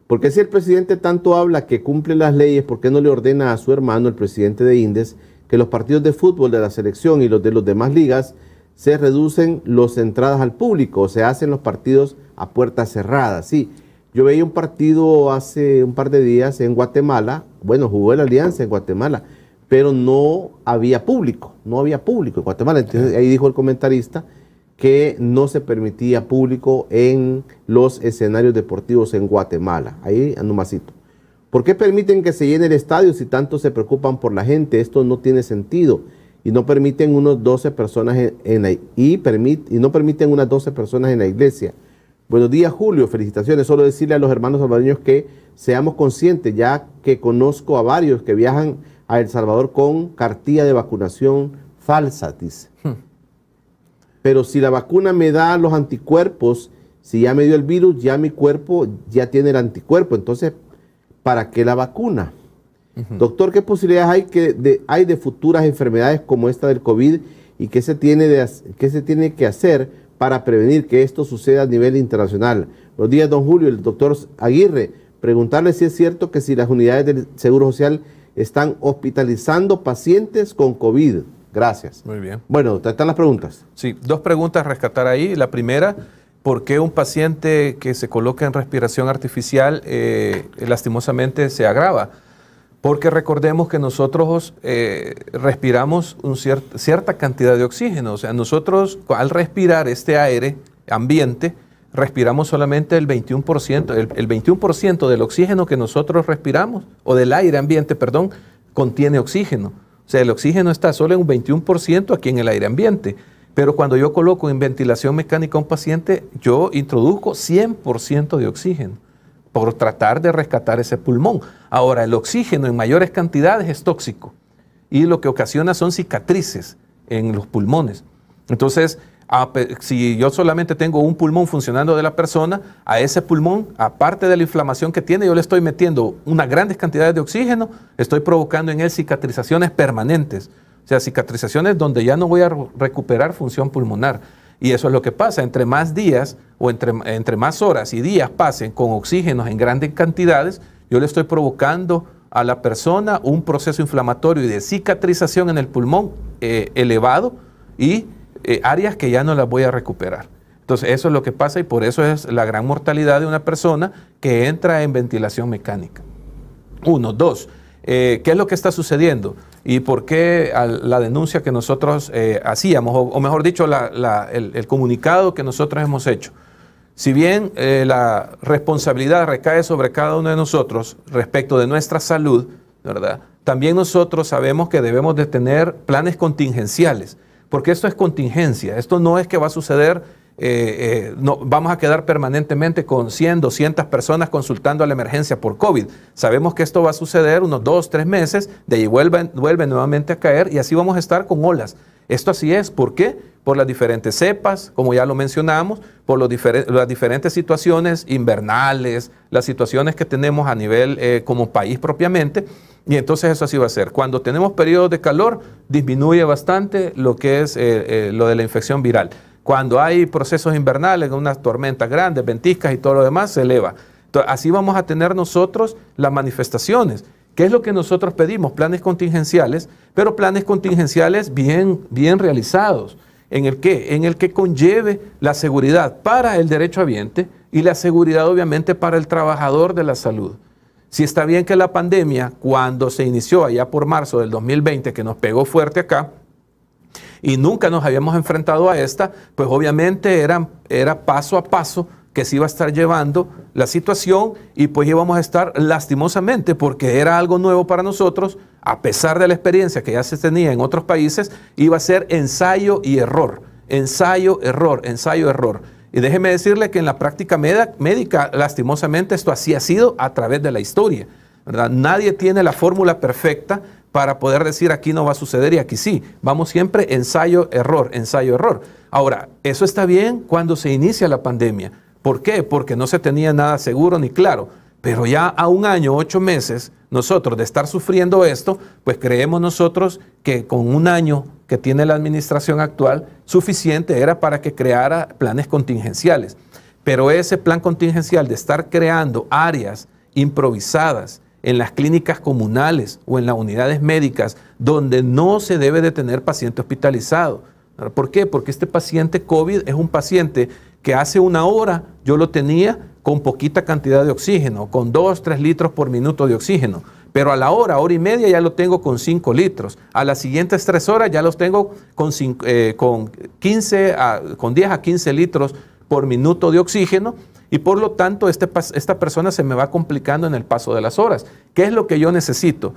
Porque si el presidente tanto habla que cumple las leyes, ¿por qué no le ordena a su hermano, el presidente de Indes, que los partidos de fútbol de la selección y los de las demás ligas se reducen las entradas al público o se hacen los partidos a puertas cerradas? Sí, yo veía un partido hace un par de días en Guatemala, bueno, jugó la Alianza en Guatemala, pero no había público, no había público en Guatemala. Entonces ahí dijo el comentarista que no se permitía público en los escenarios deportivos en Guatemala. Ahí, Anumacito. ¿Por qué permiten que se llene el estadio si tanto se preocupan por la gente? Esto no tiene sentido. Y no permiten unos 12 personas en, la, y, y no permiten unas 12 personas en la iglesia. Buenos días, Julio. Felicitaciones. Solo decirle a los hermanos salvadoreños que seamos conscientes, ya que conozco a varios que viajan a El Salvador con cartilla de vacunación falsa, dice. Hmm. Pero si la vacuna me da los anticuerpos, si ya me dio el virus, ya mi cuerpo ya tiene el anticuerpo. Entonces, ¿para qué la vacuna? Doctor, ¿qué posibilidades hay, que de, hay de futuras enfermedades como esta del COVID y qué se, tiene qué se tiene que hacer para prevenir que esto suceda a nivel internacional? Los días, don Julio, el doctor Aguirre. Preguntarle si es cierto que si las unidades del Seguro Social están hospitalizando pacientes con COVID. Gracias. Muy bien. Bueno, están las preguntas. Sí, dos preguntas a rescatar ahí. La primera, ¿por qué un paciente que se coloca en respiración artificial eh, lastimosamente se agrava? Porque recordemos que nosotros eh, respiramos un cierta cantidad de oxígeno. O sea, nosotros al respirar este aire ambiente, respiramos solamente el 21%, el 21% del oxígeno que nosotros respiramos, o del aire ambiente, perdón, contiene oxígeno sea, el oxígeno está solo en un 21% aquí en el aire ambiente. Pero cuando yo coloco en ventilación mecánica a un paciente, yo introduzco 100% de oxígeno por tratar de rescatar ese pulmón. Ahora, el oxígeno en mayores cantidades es tóxico y lo que ocasiona son cicatrices en los pulmones. Entonces, si yo solamente tengo un pulmón funcionando de la persona, a ese pulmón, aparte de la inflamación que tiene, yo le estoy metiendo unas grandes cantidades de oxígeno, estoy provocando en él cicatrizaciones permanentes, o sea, cicatrizaciones donde ya no voy a recuperar función pulmonar. Y eso es lo que pasa, entre más días o entre, entre más horas y días pasen con oxígenos en grandes cantidades, yo le estoy provocando a la persona un proceso inflamatorio y de cicatrización en el pulmón eh, elevado y eh, áreas que ya no las voy a recuperar. Entonces, eso es lo que pasa y por eso es la gran mortalidad de una persona que entra en ventilación mecánica. Uno, dos, eh, ¿qué es lo que está sucediendo? ¿Y por qué la denuncia que nosotros eh, hacíamos, o, mejor dicho, el, comunicado que nosotros hemos hecho? Si bien la responsabilidad recae sobre cada uno de nosotros respecto de nuestra salud, ¿verdad? También nosotros sabemos que debemos de tener planes contingenciales porque esto es contingencia, esto no es que va a suceder, eh, eh, no, vamos a quedar permanentemente con 100, 200 personas consultando a la emergencia por COVID. Sabemos que esto va a suceder unos 2, 3 meses, de ahí vuelve, nuevamente a caer y así vamos a estar con olas. Esto así es, ¿por qué? Por las diferentes cepas, como ya lo mencionamos, por las diferentes situaciones invernales, las situaciones que tenemos a nivel eh, como país propiamente. Y entonces eso así va a ser. Cuando tenemos periodos de calor, disminuye bastante lo que es eh, eh, lo de la infección viral. Cuando hay procesos invernales, unas tormentas grandes, ventiscas y todo lo demás, se eleva. así vamos a tener nosotros las manifestaciones. ¿Qué es lo que nosotros pedimos? Planes contingenciales, pero planes contingenciales bien, bien realizados. ¿En el que En el que conlleve la seguridad para el derecho habiente y la seguridad obviamente para el trabajador de la salud. Si está bien que la pandemia, cuando se inició allá por marzo del 2020, que nos pegó fuerte acá, y nunca nos habíamos enfrentado a esta, pues obviamente era, era paso a paso que se iba a estar llevando la situación y pues íbamos a estar lastimosamente, porque era algo nuevo para nosotros, a pesar de la experiencia que ya se tenía en otros países, iba a ser ensayo y error, ensayo, error, ensayo, error. Y déjeme decirle que en la práctica médica, lastimosamente, esto así ha sido a través de la historia. ¿verdad? Nadie tiene la fórmula perfecta para poder decir aquí no va a suceder y aquí sí. Vamos siempre ensayo, error, ensayo, error. Ahora, eso está bien cuando se inicia la pandemia. ¿Por qué? Porque no se tenía nada seguro ni claro. Pero ya a un año, ocho meses, nosotros de estar sufriendo esto, pues creemos nosotros que con un año que tiene la administración actual suficiente era para que creara planes contingenciales. Pero ese plan contingencial de estar creando áreas improvisadas en las clínicas comunales o en las unidades médicas donde no se debe de tener paciente hospitalizado. ¿Por qué? Porque este paciente COVID es un paciente que hace una hora yo lo tenía con poquita cantidad de oxígeno, con 2, 3 litros por minuto de oxígeno. Pero a la hora, hora y media ya lo tengo con 5 litros. A las siguientes 3 horas ya los tengo con, 10 eh, a 15 litros por minuto de oxígeno y por lo tanto este esta persona se me va complicando en el paso de las horas. ¿Qué es lo que yo necesito?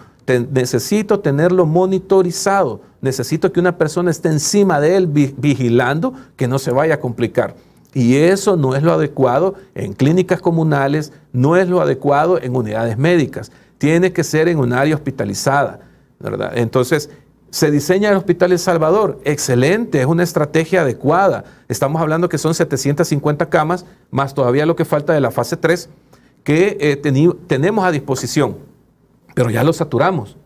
necesito tenerlo monitorizado, necesito que una persona esté encima de él vigilando que no se vaya a complicar. Y eso no es lo adecuado en clínicas comunales, no es lo adecuado en unidades médicas tiene que ser en un área hospitalizada, ¿verdad? Entonces, se diseña el Hospital El Salvador, excelente, es una estrategia adecuada. Estamos hablando que son 750 camas, más todavía lo que falta de la fase 3, que eh, tenemos a disposición, pero ya lo saturamos.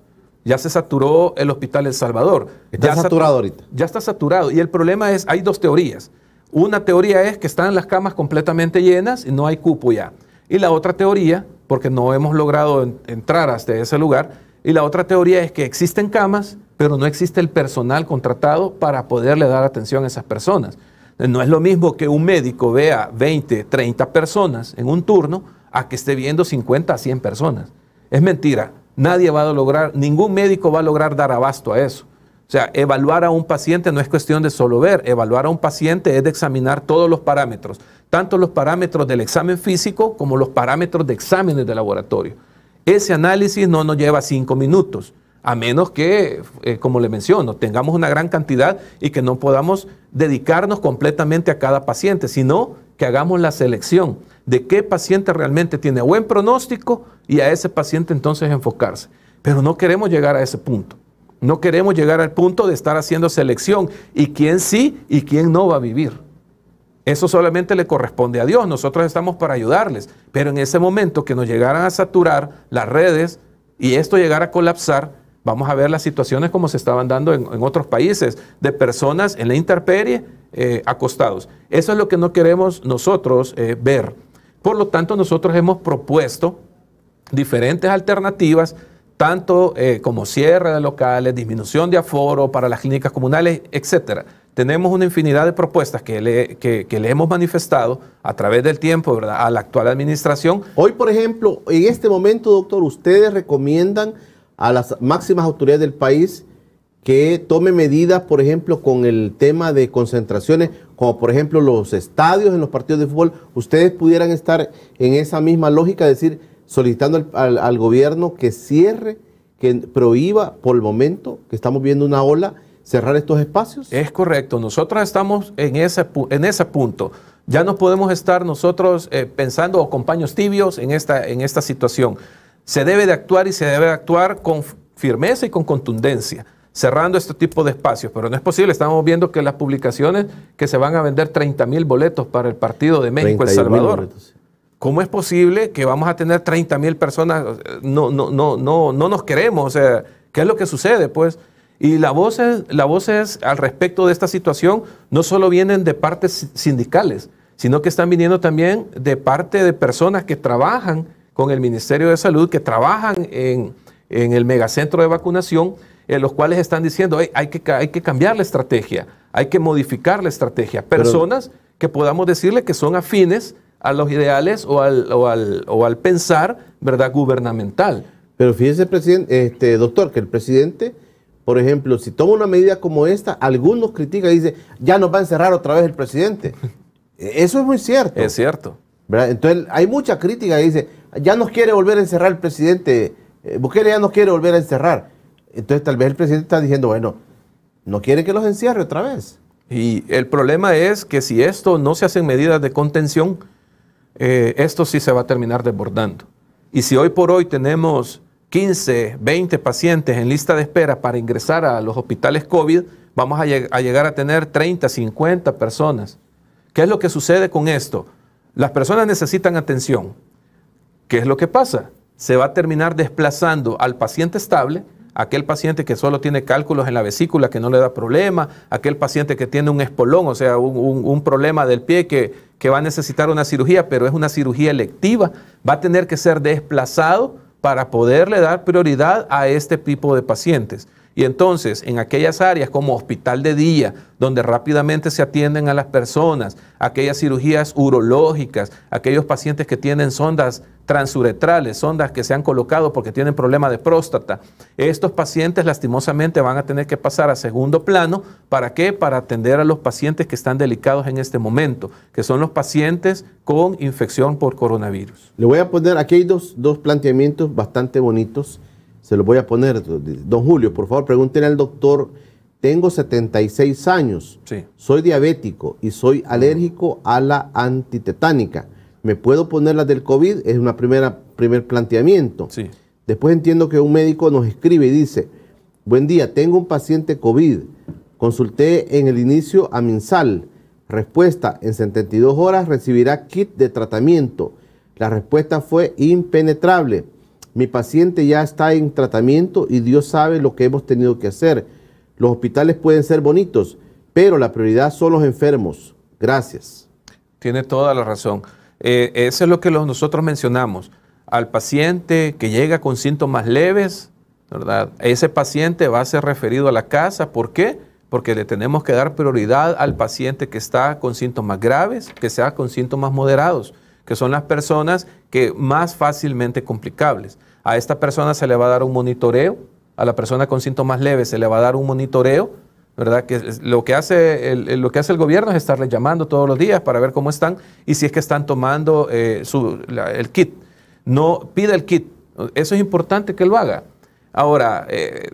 Ya se saturó el Hospital El Salvador. Está saturado ahorita. Ya está saturado. Y el problema es, hay dos teorías. Una teoría es que están las camas completamente llenas y no hay cupo ya. Y la otra teoría porque no hemos logrado entrar hasta ese lugar. Y la otra teoría es que existen camas, pero no existe el personal contratado para poderle dar atención a esas personas. No es lo mismo que un médico vea 20, 30 personas en un turno a que esté viendo 50 a 100 personas. Es mentira. Nadie va a lograr, ningún médico va a lograr dar abasto a eso. O sea, evaluar a un paciente no es cuestión de solo ver, evaluar a un paciente es de examinar todos los parámetros, tanto los parámetros del examen físico como los parámetros de exámenes de laboratorio. Ese análisis no nos lleva cinco minutos, a menos que, eh, como le menciono, tengamos una gran cantidad y que no podamos dedicarnos completamente a cada paciente, sino que hagamos la selección de qué paciente realmente tiene buen pronóstico y a ese paciente entonces enfocarse. Pero no queremos llegar a ese punto. No queremos llegar al punto de estar haciendo selección y quién sí y quién no va a vivir. Eso solamente le corresponde a Dios. Nosotros estamos para ayudarles. Pero en ese momento que nos llegaran a saturar las redes y esto llegara a colapsar, vamos a ver las situaciones como se estaban dando en, otros países, de personas en la intemperie eh, acostados. Eso es lo que no queremos nosotros eh, ver. Por lo tanto, nosotros hemos propuesto diferentes alternativas tanto eh, como cierre de locales, disminución de aforo para las clínicas comunales, etcétera. Tenemos una infinidad de propuestas que le, hemos manifestado a través del tiempo ¿verdad? a la actual administración. Hoy, por ejemplo, en este momento, doctor, ustedes recomiendan a las máximas autoridades del país que tome medidas, por ejemplo, con el tema de concentraciones, como por ejemplo los estadios en los partidos de fútbol, ustedes pudieran estar en esa misma lógica, decir, solicitando al, gobierno que cierre, que prohíba por el momento, que estamos viendo una ola, cerrar estos espacios? Es correcto, nosotros estamos en ese, en ese punto. Ya no podemos estar nosotros eh, pensando o con tibios en esta, en esta situación. Se debe de actuar y se debe de actuar con firmeza y con contundencia cerrando este tipo de espacios, pero no es posible. Estamos viendo que las publicaciones que se van a vender 30 mil boletos para el partido de México-El Salvador. Boletos. ¿Cómo es posible que vamos a tener 30 mil personas? No, no, no, no, no nos queremos. ¿qué es lo que sucede? Pues. Y las voces, la es al respecto de esta situación no solo vienen de partes sindicales, sino que están viniendo también de parte de personas que trabajan con el Ministerio de Salud, que trabajan en, el megacentro de vacunación, en eh, los cuales están diciendo, hay, que, hay que cambiar la estrategia, hay que modificar la estrategia. Personas que podamos decirle que son afines a los ideales o al, o al, pensar, ¿verdad?, gubernamental. Pero fíjese, presidente, este, doctor, que el presidente, por ejemplo, si toma una medida como esta, algunos critican y dicen, ya nos va a encerrar otra vez el presidente. E, eso es muy cierto. Es cierto. Entonces, hay mucha crítica y dice, ya nos quiere volver a encerrar el presidente, eh, ya nos quiere volver a encerrar. Entonces, tal vez el presidente está diciendo, bueno, no quiere que los encierre otra vez. Y el problema es que si esto no se hacen medidas de contención, eh, esto sí se va a terminar desbordando. Y si hoy por hoy tenemos 15, 20 pacientes en lista de espera para ingresar a los hospitales COVID, vamos a, a llegar a tener 30, 50 personas. ¿Qué es lo que sucede con esto? Las personas necesitan atención. ¿Qué es lo que pasa? Se va a terminar desplazando al paciente estable, aquel paciente que solo tiene cálculos en la vesícula que no le da problema, aquel paciente que tiene un espolón, o sea, un, problema del pie que, que va a necesitar una cirugía, pero es una cirugía electiva, va a tener que ser desplazado para poderle dar prioridad a este tipo de pacientes. Y entonces, en aquellas áreas como hospital de día, donde rápidamente se atienden a las personas, aquellas cirugías urológicas, aquellos pacientes que tienen sondas transuretrales, sondas que se han colocado porque tienen problema de próstata, estos pacientes lastimosamente van a tener que pasar a segundo plano. ¿Para qué? Para atender a los pacientes que están delicados en este momento, que son los pacientes con infección por coronavirus. Le voy a poner, aquí dos, dos planteamientos bastante bonitos se lo voy a poner. Don Julio, por favor, pregúntenle al doctor. Tengo 76 años, soy diabético y soy alérgico a la antitetánica. ¿Me puedo poner la del COVID? Es un primer planteamiento. Después entiendo que un médico nos escribe y dice, buen día, tengo un paciente COVID. Consulté en el inicio a Minsal. Respuesta, en 72 horas recibirá kit de tratamiento. La respuesta fue impenetrable mi paciente ya está en tratamiento y Dios sabe lo que hemos tenido que hacer. Los hospitales pueden ser bonitos, pero la prioridad son los enfermos. Gracias. Tiene toda la razón. Eh, eso es lo que nosotros mencionamos. Al paciente que llega con síntomas leves, ¿verdad? Ese paciente va a ser referido a la casa. ¿Por qué? Porque le tenemos que dar prioridad al paciente que está con síntomas graves, que sea con síntomas moderados que son las personas que más fácilmente complicables. A esta persona se le va a dar un monitoreo, a la persona con síntomas leves se le va a dar un monitoreo, ¿verdad? Que lo que hace el, lo que hace el gobierno es estarle llamando todos los días para ver cómo están y si es que están tomando eh, el kit. No pida el kit, eso es importante que lo haga. Ahora, eh,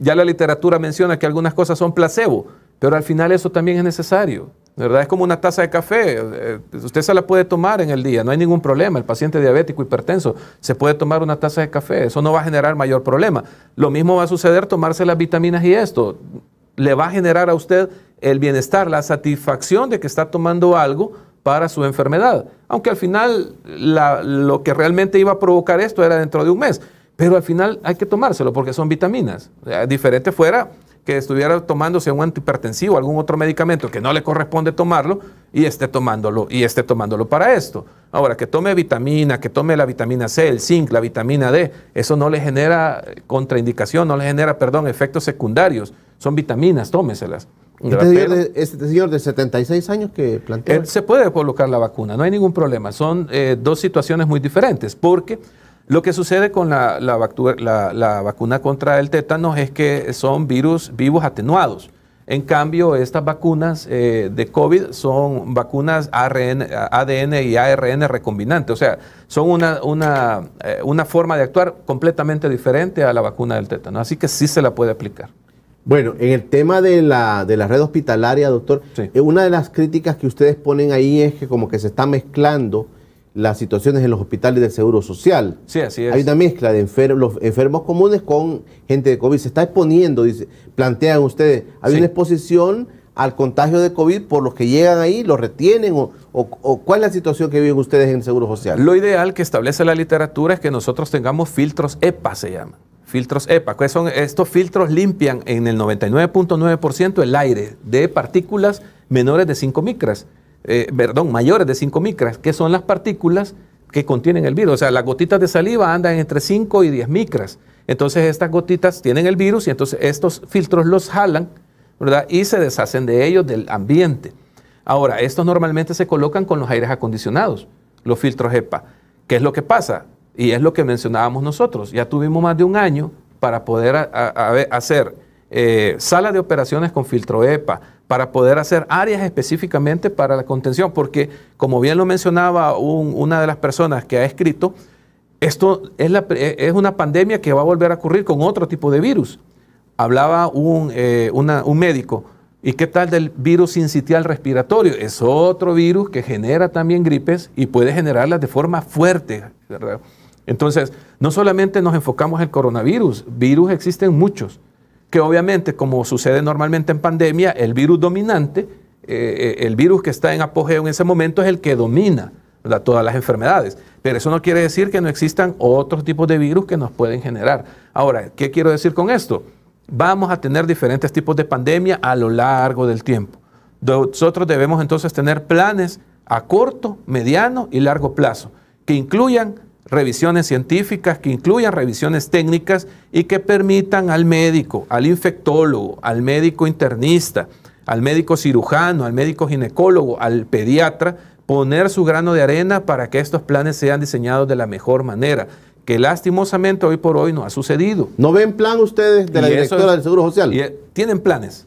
ya la literatura menciona que algunas cosas son placebo, pero al final eso también es necesario. ¿verdad? Es como una taza de café, eh, usted se la puede tomar en el día, no hay ningún problema, el paciente diabético, hipertenso, se puede tomar una taza de café, eso no va a generar mayor problema. Lo mismo va a suceder tomarse las vitaminas y esto, le va a generar a usted el bienestar, la satisfacción de que está tomando algo para su enfermedad, aunque al final lo que realmente iba a provocar esto era dentro de un mes, pero al final hay que tomárselo porque son vitaminas, eh, diferente fuera que estuviera tomándose un antihipertensivo, algún otro medicamento que no le corresponde tomarlo y esté tomándolo y esté tomándolo para esto. Ahora, que tome vitamina, que tome la vitamina C, el zinc, la vitamina D, eso no le genera eh, contraindicación, no le genera, perdón, efectos secundarios. Son vitaminas, tómeselas. Este señor, de, este señor, de, 76 años que plantea. Eh, se puede colocar la vacuna, no hay ningún problema. Son eh, dos situaciones muy diferentes, porque lo que sucede con la, vacuna contra el tétano es que son virus vivos atenuados. En cambio, estas vacunas eh, de COVID son vacunas ADN y ARN recombinantes. O sea, son eh, una, forma de actuar completamente diferente a la vacuna del tétano. Así que sí se la puede aplicar. Bueno, en el tema de la, red hospitalaria, doctor, eh, una de las críticas que ustedes ponen ahí es que como que se está mezclando las situaciones en los hospitales del Seguro Social. Sí, así es. Hay una mezcla de los enfermos comunes con gente de COVID. Se está exponiendo, dice, plantean ustedes, hay una exposición al contagio de COVID por los que llegan ahí, los retienen o, cuál es la situación que viven ustedes en el Seguro Social? Lo ideal que establece la literatura es que nosotros tengamos filtros EPA, se llama, Filtros EPA, son estos filtros limpian en el 99.9% el aire de partículas menores de 5 micras. Eh, perdón, mayores de 5 micras, que son las partículas que contienen el virus. O sea, las gotitas de saliva andan entre 5 y 10 micras. Entonces estas gotitas tienen el virus y entonces estos filtros los jalan, ¿verdad? Y se deshacen de ellos del ambiente. Ahora, estos normalmente se colocan con los aires acondicionados, los filtros HEPA. ¿Qué es lo que pasa? Y es lo que mencionábamos nosotros. Ya tuvimos más de un año para poder hacer eh, sala salas de operaciones con filtro EPA, para poder hacer áreas específicamente para la contención, porque como bien lo mencionaba una de las personas que ha escrito, esto eh, es, una pandemia que va a volver a ocurrir con otro tipo de virus. Hablaba un, eh, médico, ¿y qué tal del virus sincitial respiratorio? Es otro virus que genera también gripes y puede generarlas de forma fuerte. Entonces, no solamente nos enfocamos en el coronavirus, virus existen muchos que obviamente, como sucede normalmente en pandemia, el virus dominante, eh, eh, el virus que está en apogeo en ese momento es el que domina todas las enfermedades. Pero eso no quiere decir que no existan otros tipos de virus que nos pueden generar. Ahora, ¿qué quiero decir con esto? Vamos a tener diferentes tipos de pandemia a lo largo del tiempo. Nosotros debemos entonces tener planes a corto, mediano y largo plazo que incluyan revisiones científicas, que incluyan revisiones técnicas y que permitan al médico, al infectólogo, al médico internista, al médico cirujano, al médico ginecólogo, al pediatra, poner su grano de arena para que estos planes sean diseñados de la mejor manera, que lastimosamente hoy por hoy no ha sucedido. ¿No ven plan ustedes de la directora del Seguro Social? Eh, tienen planes.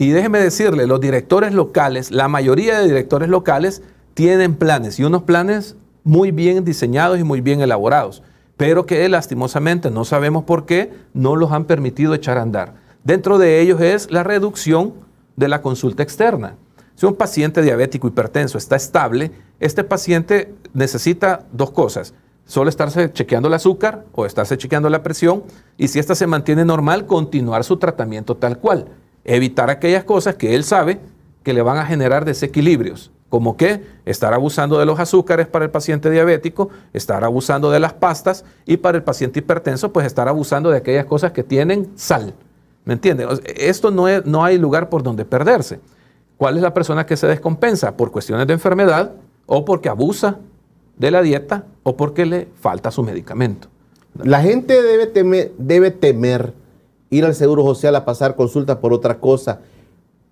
Y déjeme decirle, los directores locales, la mayoría de directores locales tienen planes y unos planes muy bien diseñados y muy bien elaborados, pero que lastimosamente no sabemos por qué no los han permitido echar a andar. Dentro de ellos es la reducción de la consulta externa. Si un paciente diabético hipertenso está estable, este paciente necesita dos cosas. Solo estarse chequeando el azúcar o estarse chequeando la presión y si ésta se mantiene normal, continuar su tratamiento tal cual. Evitar aquellas cosas que él sabe que le van a generar desequilibrios como que estar abusando de los azúcares para el paciente diabético, estar abusando de las pastas y para el paciente hipertenso, pues estar abusando de aquellas cosas que tienen sal. ¿Me entiendes? Esto no, no hay lugar por donde perderse. ¿Cuál es la persona que se descompensa? Por cuestiones de enfermedad o porque abusa de la dieta o porque le falta su medicamento. La gente debe temer, debe temer ir al Seguro Social a pasar consulta por otra cosa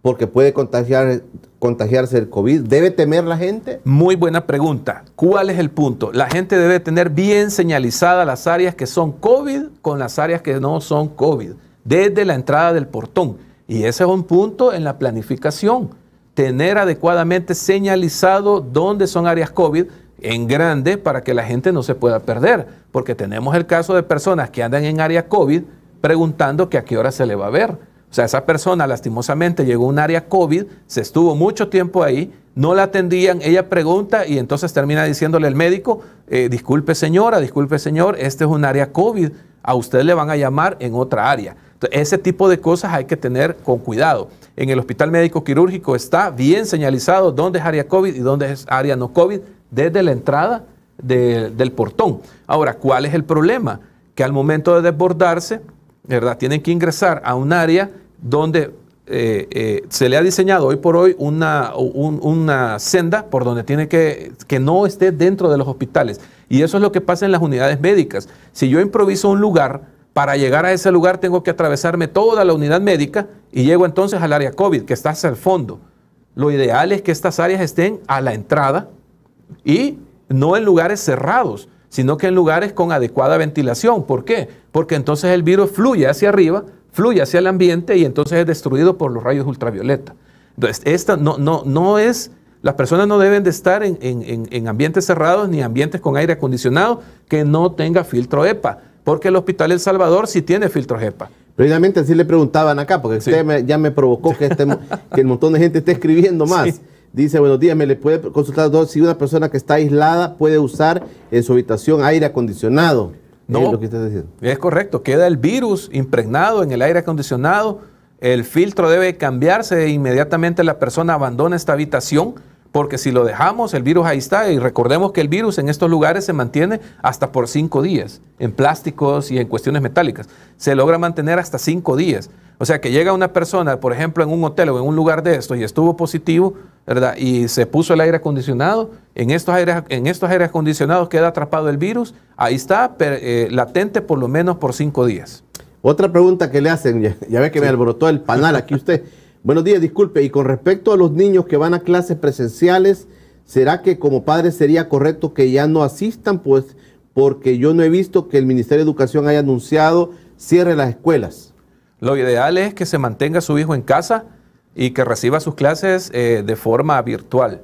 porque puede contagiarse el COVID. ¿Debe temer la gente? Muy buena pregunta. ¿Cuál es el punto? La gente debe tener bien señalizadas las áreas que son COVID con las áreas que no son COVID, desde la entrada del portón. Y ese es un punto en la planificación. Tener adecuadamente señalizado dónde son áreas COVID en grande para que la gente no se pueda perder, porque tenemos el caso de personas que andan en área COVID preguntando que a qué hora se le va a ver sea, esa persona lastimosamente llegó a un área COVID, se estuvo mucho tiempo ahí, no la atendían, ella pregunta y entonces termina diciéndole al médico, eh, disculpe señora, disculpe señor, este es un área COVID, a usted le van a llamar en otra área. Entonces, ese tipo de cosas hay que tener con cuidado. En el hospital médico quirúrgico está bien señalizado dónde es área COVID y dónde es área no COVID desde la entrada del portón. Ahora, ¿cuál es el problema? Que al momento de desbordarse, ¿verdad? Tienen que ingresar a un área donde eh, eh, se le ha diseñado hoy por hoy una, senda por donde tiene que, que no esté dentro de los hospitales. Y eso es lo que pasa en las unidades médicas. Si yo improviso un lugar, para llegar a ese lugar tengo que atravesarme toda la unidad médica y llego entonces al área COVID, que está hacia el fondo. Lo ideal es que estas áreas estén a la entrada y no en lugares cerrados, sino que en lugares con adecuada ventilación. ¿Por qué? Porque entonces el virus fluye hacia arriba fluye hacia el ambiente y entonces es destruido por los rayos ultravioleta. Entonces, esta no, no, no es, las personas no deben de estar en, ambientes cerrados ni ambientes con aire acondicionado que no tenga filtro EPA, porque el Hospital El Salvador sí tiene filtro EPA. Previamente, así le preguntaban acá, porque usted ya me provocó este (laughs) que, el montón de gente esté escribiendo más. Dice, buenos días, me le puede consultar dos si una persona que está aislada puede usar en su habitación aire acondicionado. Eh, no, es correcto, queda el virus impregnado en el aire acondicionado, el filtro debe cambiarse e inmediatamente, la persona abandona esta habitación porque si lo dejamos, el virus ahí está, y recordemos que el virus en estos lugares se mantiene hasta por cinco días, en plásticos y en cuestiones metálicas, se logra mantener hasta cinco días. O sea que llega una persona, por ejemplo, en un hotel o en un lugar de estos y estuvo positivo, ¿verdad? Y se puso el aire acondicionado, en estos aires, en estos acondicionados queda atrapado el virus, ahí está, eh, latente por lo menos por cinco días. Otra pregunta que le hacen, ya, ve que me alborotó el panal aquí usted. (laughs) Buenos días, disculpe. Y con respecto a los niños que van a clases presenciales, ¿será que como padres sería correcto que ya no asistan? Pues porque yo no he visto que el Ministerio de Educación haya anunciado cierre las escuelas. Lo ideal es que se mantenga su hijo en casa y que reciba sus clases eh, de forma virtual.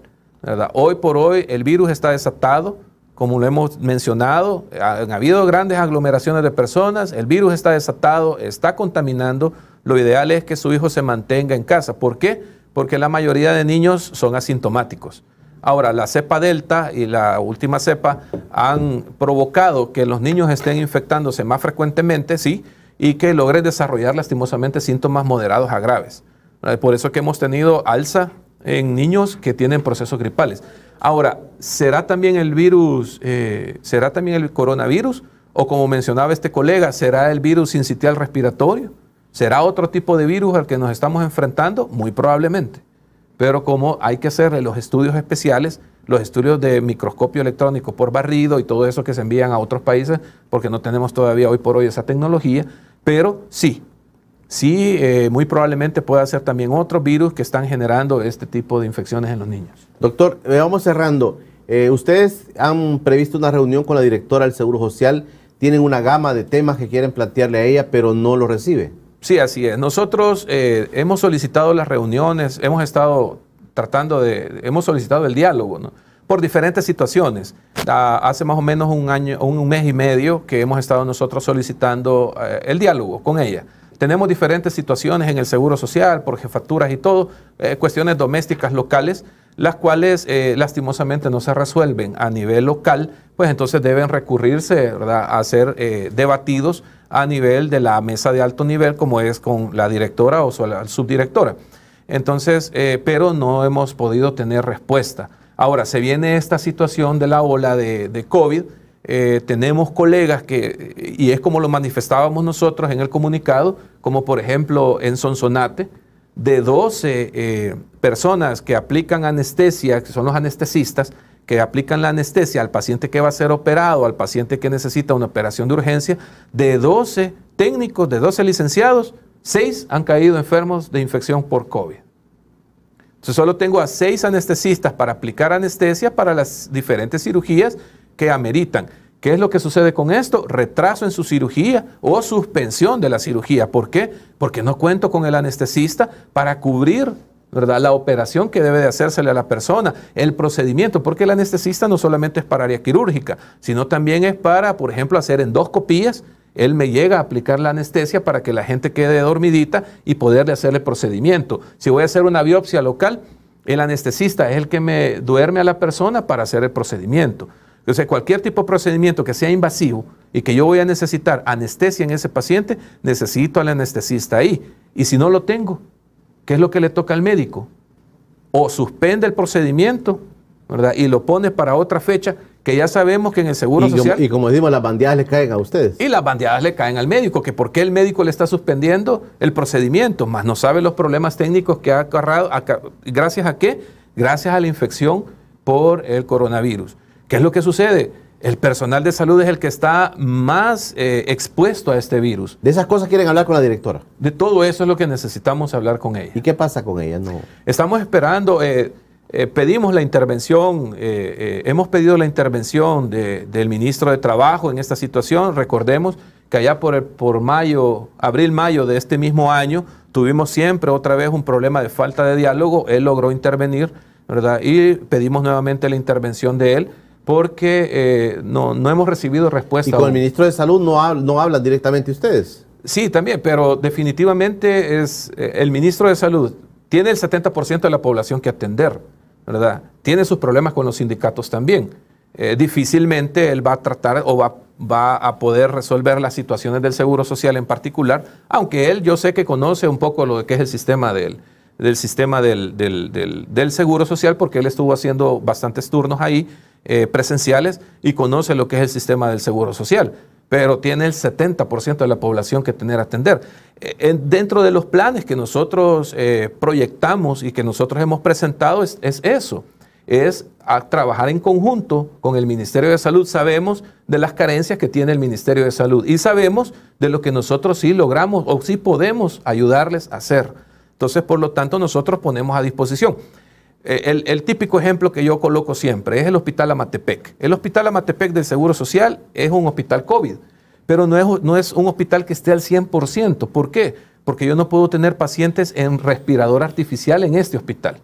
Hoy por hoy el virus está desatado, como lo hemos mencionado, han habido grandes aglomeraciones de personas, el virus está desatado, está contaminando lo ideal es que su hijo se mantenga en casa. ¿Por qué? Porque la mayoría de niños son asintomáticos. Ahora, la cepa delta y la última cepa han provocado que los niños estén infectándose más frecuentemente, sí, y que logren desarrollar lastimosamente síntomas moderados a graves. Eh, por eso que hemos tenido alza en niños que tienen procesos gripales. Ahora, ¿será también el virus, eh, será también el coronavirus? O como mencionaba este colega, ¿será el virus incitial respiratorio? ¿Será otro tipo de virus al que nos estamos enfrentando? Muy probablemente. Pero como hay que hacer los estudios especiales, los estudios de microscopio electrónico por barrido y todo eso que se envían a otros países, porque no tenemos todavía hoy por hoy esa tecnología, pero sí, sí, eh, muy probablemente pueda ser también otro virus que están generando este tipo de infecciones en los niños. Doctor, eh, vamos cerrando. Eh, ustedes han previsto una reunión con la directora del Seguro Social, tienen una gama de temas que quieren plantearle a ella, pero no lo recibe. Sí, así es. Nosotros eh, hemos solicitado las reuniones, hemos estado tratando de, hemos solicitado el diálogo, ¿no? Por diferentes situaciones. Ah, hace más o menos un año, un mes y medio que hemos estado nosotros solicitando eh, el diálogo con ella. Tenemos diferentes situaciones en el seguro social, por jefaturas y todo, eh, cuestiones domésticas locales las cuales eh, lastimosamente no se resuelven a nivel local, pues entonces deben recurrirse a ser eh, debatidos a nivel de la mesa de alto nivel, como es con la directora o la subdirectora. Entonces, eh, pero no hemos podido tener respuesta. Ahora, se viene esta situación de la ola de COVID. tenemos colegas que, y es como lo manifestábamos nosotros en el comunicado, como por ejemplo en Sonsonate, de 12 eh, personas que aplican anestesia, que son los anestesistas, que aplican la anestesia al paciente que va a ser operado, al paciente que necesita una operación de urgencia, de 12 técnicos, de 12 licenciados, 6 han caído enfermos de infección por COVID. Entonces solo tengo a 6 anestesistas para aplicar anestesia para las diferentes cirugías que ameritan. ¿Qué es lo que sucede con esto? Retraso en su cirugía o suspensión de la cirugía. ¿Por qué? Porque no cuento con el anestesista para cubrir ¿verdad? la operación que debe de hacérsele a la persona, el procedimiento, porque el anestesista no solamente es para área quirúrgica, sino también es para, por ejemplo, hacer endoscopías. Él me llega a aplicar la anestesia para que la gente quede dormidita y poderle hacerle procedimiento. Si voy a hacer una biopsia local, el anestesista es el que me duerme a la persona para hacer el procedimiento. O sea, cualquier tipo de procedimiento que sea invasivo y que yo voy a necesitar anestesia en ese paciente, necesito al anestesista ahí. Y si no lo tengo, ¿qué es lo que le toca al médico? O suspende el procedimiento, ¿verdad? Y lo pone para otra fecha que ya sabemos que en el Seguro y Social... Como, y como decimos, las bandeadas le caen a ustedes. Y las bandeadas le caen al médico, que por qué el médico le está suspendiendo el procedimiento, más no sabe los problemas técnicos que ha agarrado, gracias a qué, gracias a la infección por el coronavirus. ¿Qué es lo que sucede? El personal de salud es el que está más eh, expuesto a este virus. De esas cosas quieren hablar con la directora. De todo eso es lo que necesitamos hablar con ella. ¿Y qué pasa con ella? No. Estamos esperando, eh, eh, pedimos la intervención, hemos pedido la intervención del ministro de Trabajo en esta situación. Recordemos que allá por, por mayo, abril-mayo de este mismo año, tuvimos siempre otra vez un problema de falta de diálogo. Él logró intervenir, ¿verdad? Y pedimos nuevamente la intervención de él porque eh, no, no, hemos recibido respuesta. ¿Y con el ministro de Salud no, no hablan directamente ustedes? Sí, también, pero definitivamente es eh, el ministro de Salud tiene el 70% de la población que atender, ¿verdad? Tiene sus problemas con los sindicatos también. Eh, difícilmente él va a tratar o va, va, a poder resolver las situaciones del Seguro Social en particular, aunque él yo sé que conoce un poco lo que es el sistema del, del sistema del, del, del Seguro Social, porque él estuvo haciendo bastantes turnos ahí, eh, presenciales y conoce lo que es el sistema del seguro social, pero tiene el 70% de la población que tener a atender. Eh, dentro de los planes que nosotros eh, proyectamos y que nosotros hemos presentado es, eso, es trabajar en conjunto con el Ministerio de Salud. Sabemos de las carencias que tiene el Ministerio de Salud y sabemos de lo que nosotros sí logramos o sí podemos ayudarles a hacer. Entonces, por lo tanto, nosotros ponemos a disposición. Eh, el, típico ejemplo que yo coloco siempre es el Hospital Amatepec. El Hospital Amatepec del Seguro Social es un hospital COVID, pero no es, un hospital que esté al 100%. ¿Por qué? Porque yo no puedo tener pacientes en respirador artificial en este hospital.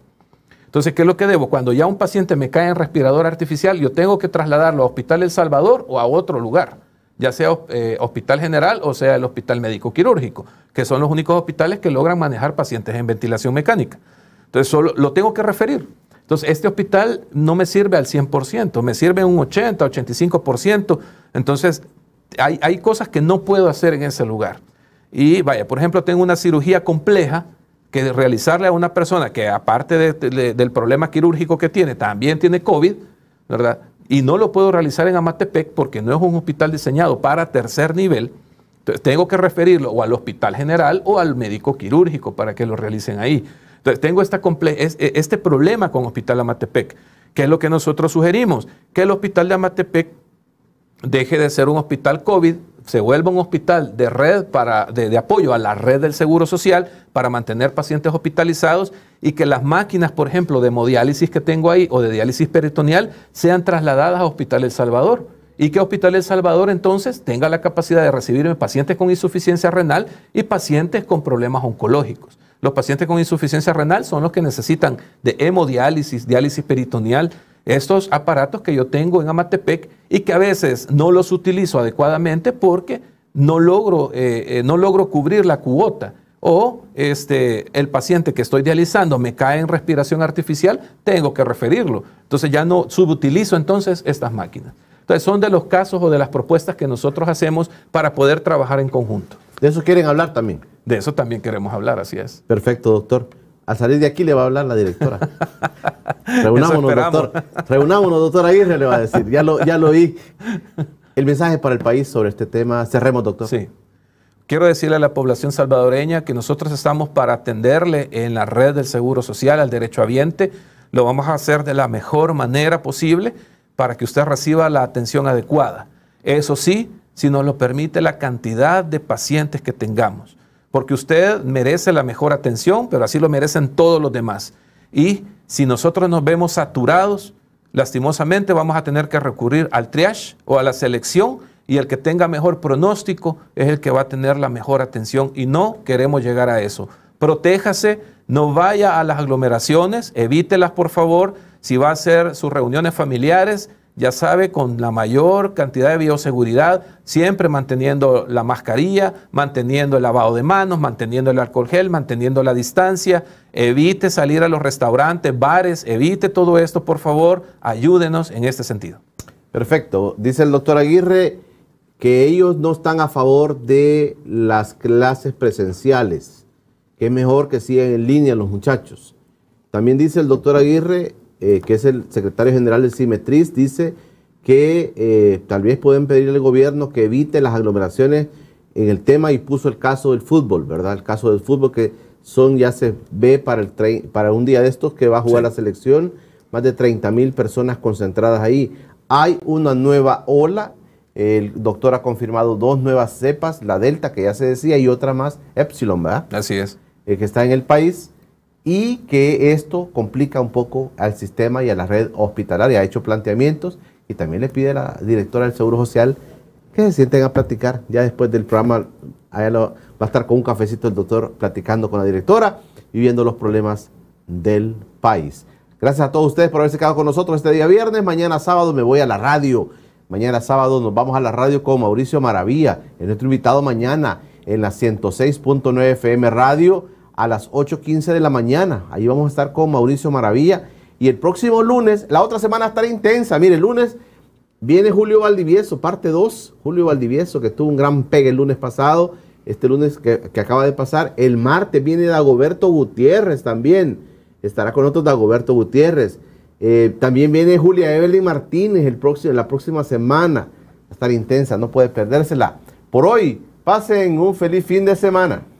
Entonces, ¿qué es lo que debo? Cuando ya un paciente me cae en respirador artificial, yo tengo que trasladarlo a Hospital El Salvador o a otro lugar, ya sea eh, Hospital General o sea el Hospital Médico Quirúrgico, que son los únicos hospitales que logran manejar pacientes en ventilación mecánica. Entonces, solo lo tengo que referir. Entonces, este hospital no me sirve al 100%, me sirve un 80, 85%. Entonces, hay, cosas que no puedo hacer en ese lugar. Y vaya, por ejemplo, tengo una cirugía compleja que realizarle a una persona que aparte del problema quirúrgico que tiene, también tiene COVID, ¿verdad? Y no lo puedo realizar en Amatepec porque no es un hospital diseñado para tercer nivel. Entonces, tengo que referirlo o al hospital general o al médico quirúrgico para que lo realicen ahí. Entonces, tengo e, este problema con Hospital Amatepec. ¿Qué es lo que nosotros sugerimos? Que el Hospital de Amatepec deje de ser un hospital COVID, se vuelva un hospital de red de, de, apoyo a la red del Seguro Social para mantener pacientes hospitalizados y que las máquinas, por ejemplo, de hemodiálisis que tengo ahí o de diálisis peritoneal sean trasladadas a Hospital El Salvador. Y que Hospital El Salvador entonces tenga la capacidad de recibir pacientes con insuficiencia renal y pacientes con problemas oncológicos. Los pacientes con insuficiencia renal son los que necesitan de hemodiálisis, diálisis peritoneal, estos aparatos que yo tengo en Amatepec y que a veces no los utilizo adecuadamente porque no logro, eh, eh, no logro cubrir la cuota. O este, el paciente que estoy dializando me cae en respiración artificial, tengo que referirlo. Entonces ya no subutilizo entonces estas máquinas. Entonces son de los casos o de las propuestas que nosotros hacemos para poder trabajar en conjunto. De eso quieren hablar también. De eso también queremos hablar, así es. Perfecto, doctor. Al salir de aquí le va a hablar la directora. (laughs) Reunámonos, doctor. Reunámonos, doctor Aguirre, le va a decir. Ya lo, oí. El mensaje para el país sobre este tema. Cerremos, doctor. Sí. Quiero decirle a la población salvadoreña que nosotros estamos para atenderle en la red del Seguro Social al derecho habiente. Lo vamos a hacer de la mejor manera posible para que usted reciba la atención adecuada. Eso sí, si nos lo permite la cantidad de pacientes que tengamos porque usted merece la mejor atención, pero así lo merecen todos los demás. Y si nosotros nos vemos saturados, lastimosamente vamos a tener que recurrir al triage o a la selección y el que tenga mejor pronóstico es el que va a tener la mejor atención y no queremos llegar a eso. Protéjase, no vaya a las aglomeraciones, evítelas por favor, si va a hacer sus reuniones familiares, ya sabe, con la mayor cantidad de bioseguridad, siempre manteniendo la mascarilla, manteniendo el lavado de manos, manteniendo el alcohol gel, manteniendo la distancia. Evite salir a los restaurantes, bares, evite todo esto, por favor, ayúdenos en este sentido. Perfecto. Dice el doctor Aguirre que ellos no están a favor de las clases presenciales, que es mejor que sigan en línea los muchachos. También dice el doctor Aguirre eh, que es el secretario general de Simetriz, dice que eh, tal vez pueden pedirle al gobierno que evite las aglomeraciones en el tema y puso el caso del fútbol, ¿verdad? El caso del fútbol que son, ya se ve para, el para un día de estos que va a jugar la selección, más de 30 mil personas concentradas ahí. Hay una nueva ola, el doctor ha confirmado dos nuevas cepas, la Delta que ya se decía y otra más, Epsilon, ¿verdad? Así es. Eh, que está en el país y que esto complica un poco al sistema y a la red hospitalaria. Ha hecho planteamientos y también le pide a la directora del Seguro Social que se sienten a platicar. Ya después del programa va a estar con un cafecito el doctor platicando con la directora y viendo los problemas del país. Gracias a todos ustedes por haberse quedado con nosotros este día viernes. Mañana sábado me voy a la radio. Mañana sábado nos vamos a la radio con Mauricio Maravilla, nuestro invitado mañana en la 106.9 FM Radio a las 8.15 de la mañana. Ahí vamos a estar con Mauricio Maravilla. Y el próximo lunes, la otra semana estará intensa. Mire, el lunes viene Julio Valdivieso, parte 2. Julio Valdivieso, que tuvo un gran pegue el lunes pasado, este lunes que, acaba de pasar. El martes viene Dagoberto Gutiérrez también. Estará con nosotros Dagoberto Gutiérrez. Eh, también viene Julia Evelyn Martínez el próximo, la próxima semana. estará intensa, no puede perdérsela. Por hoy, pasen un feliz fin de semana.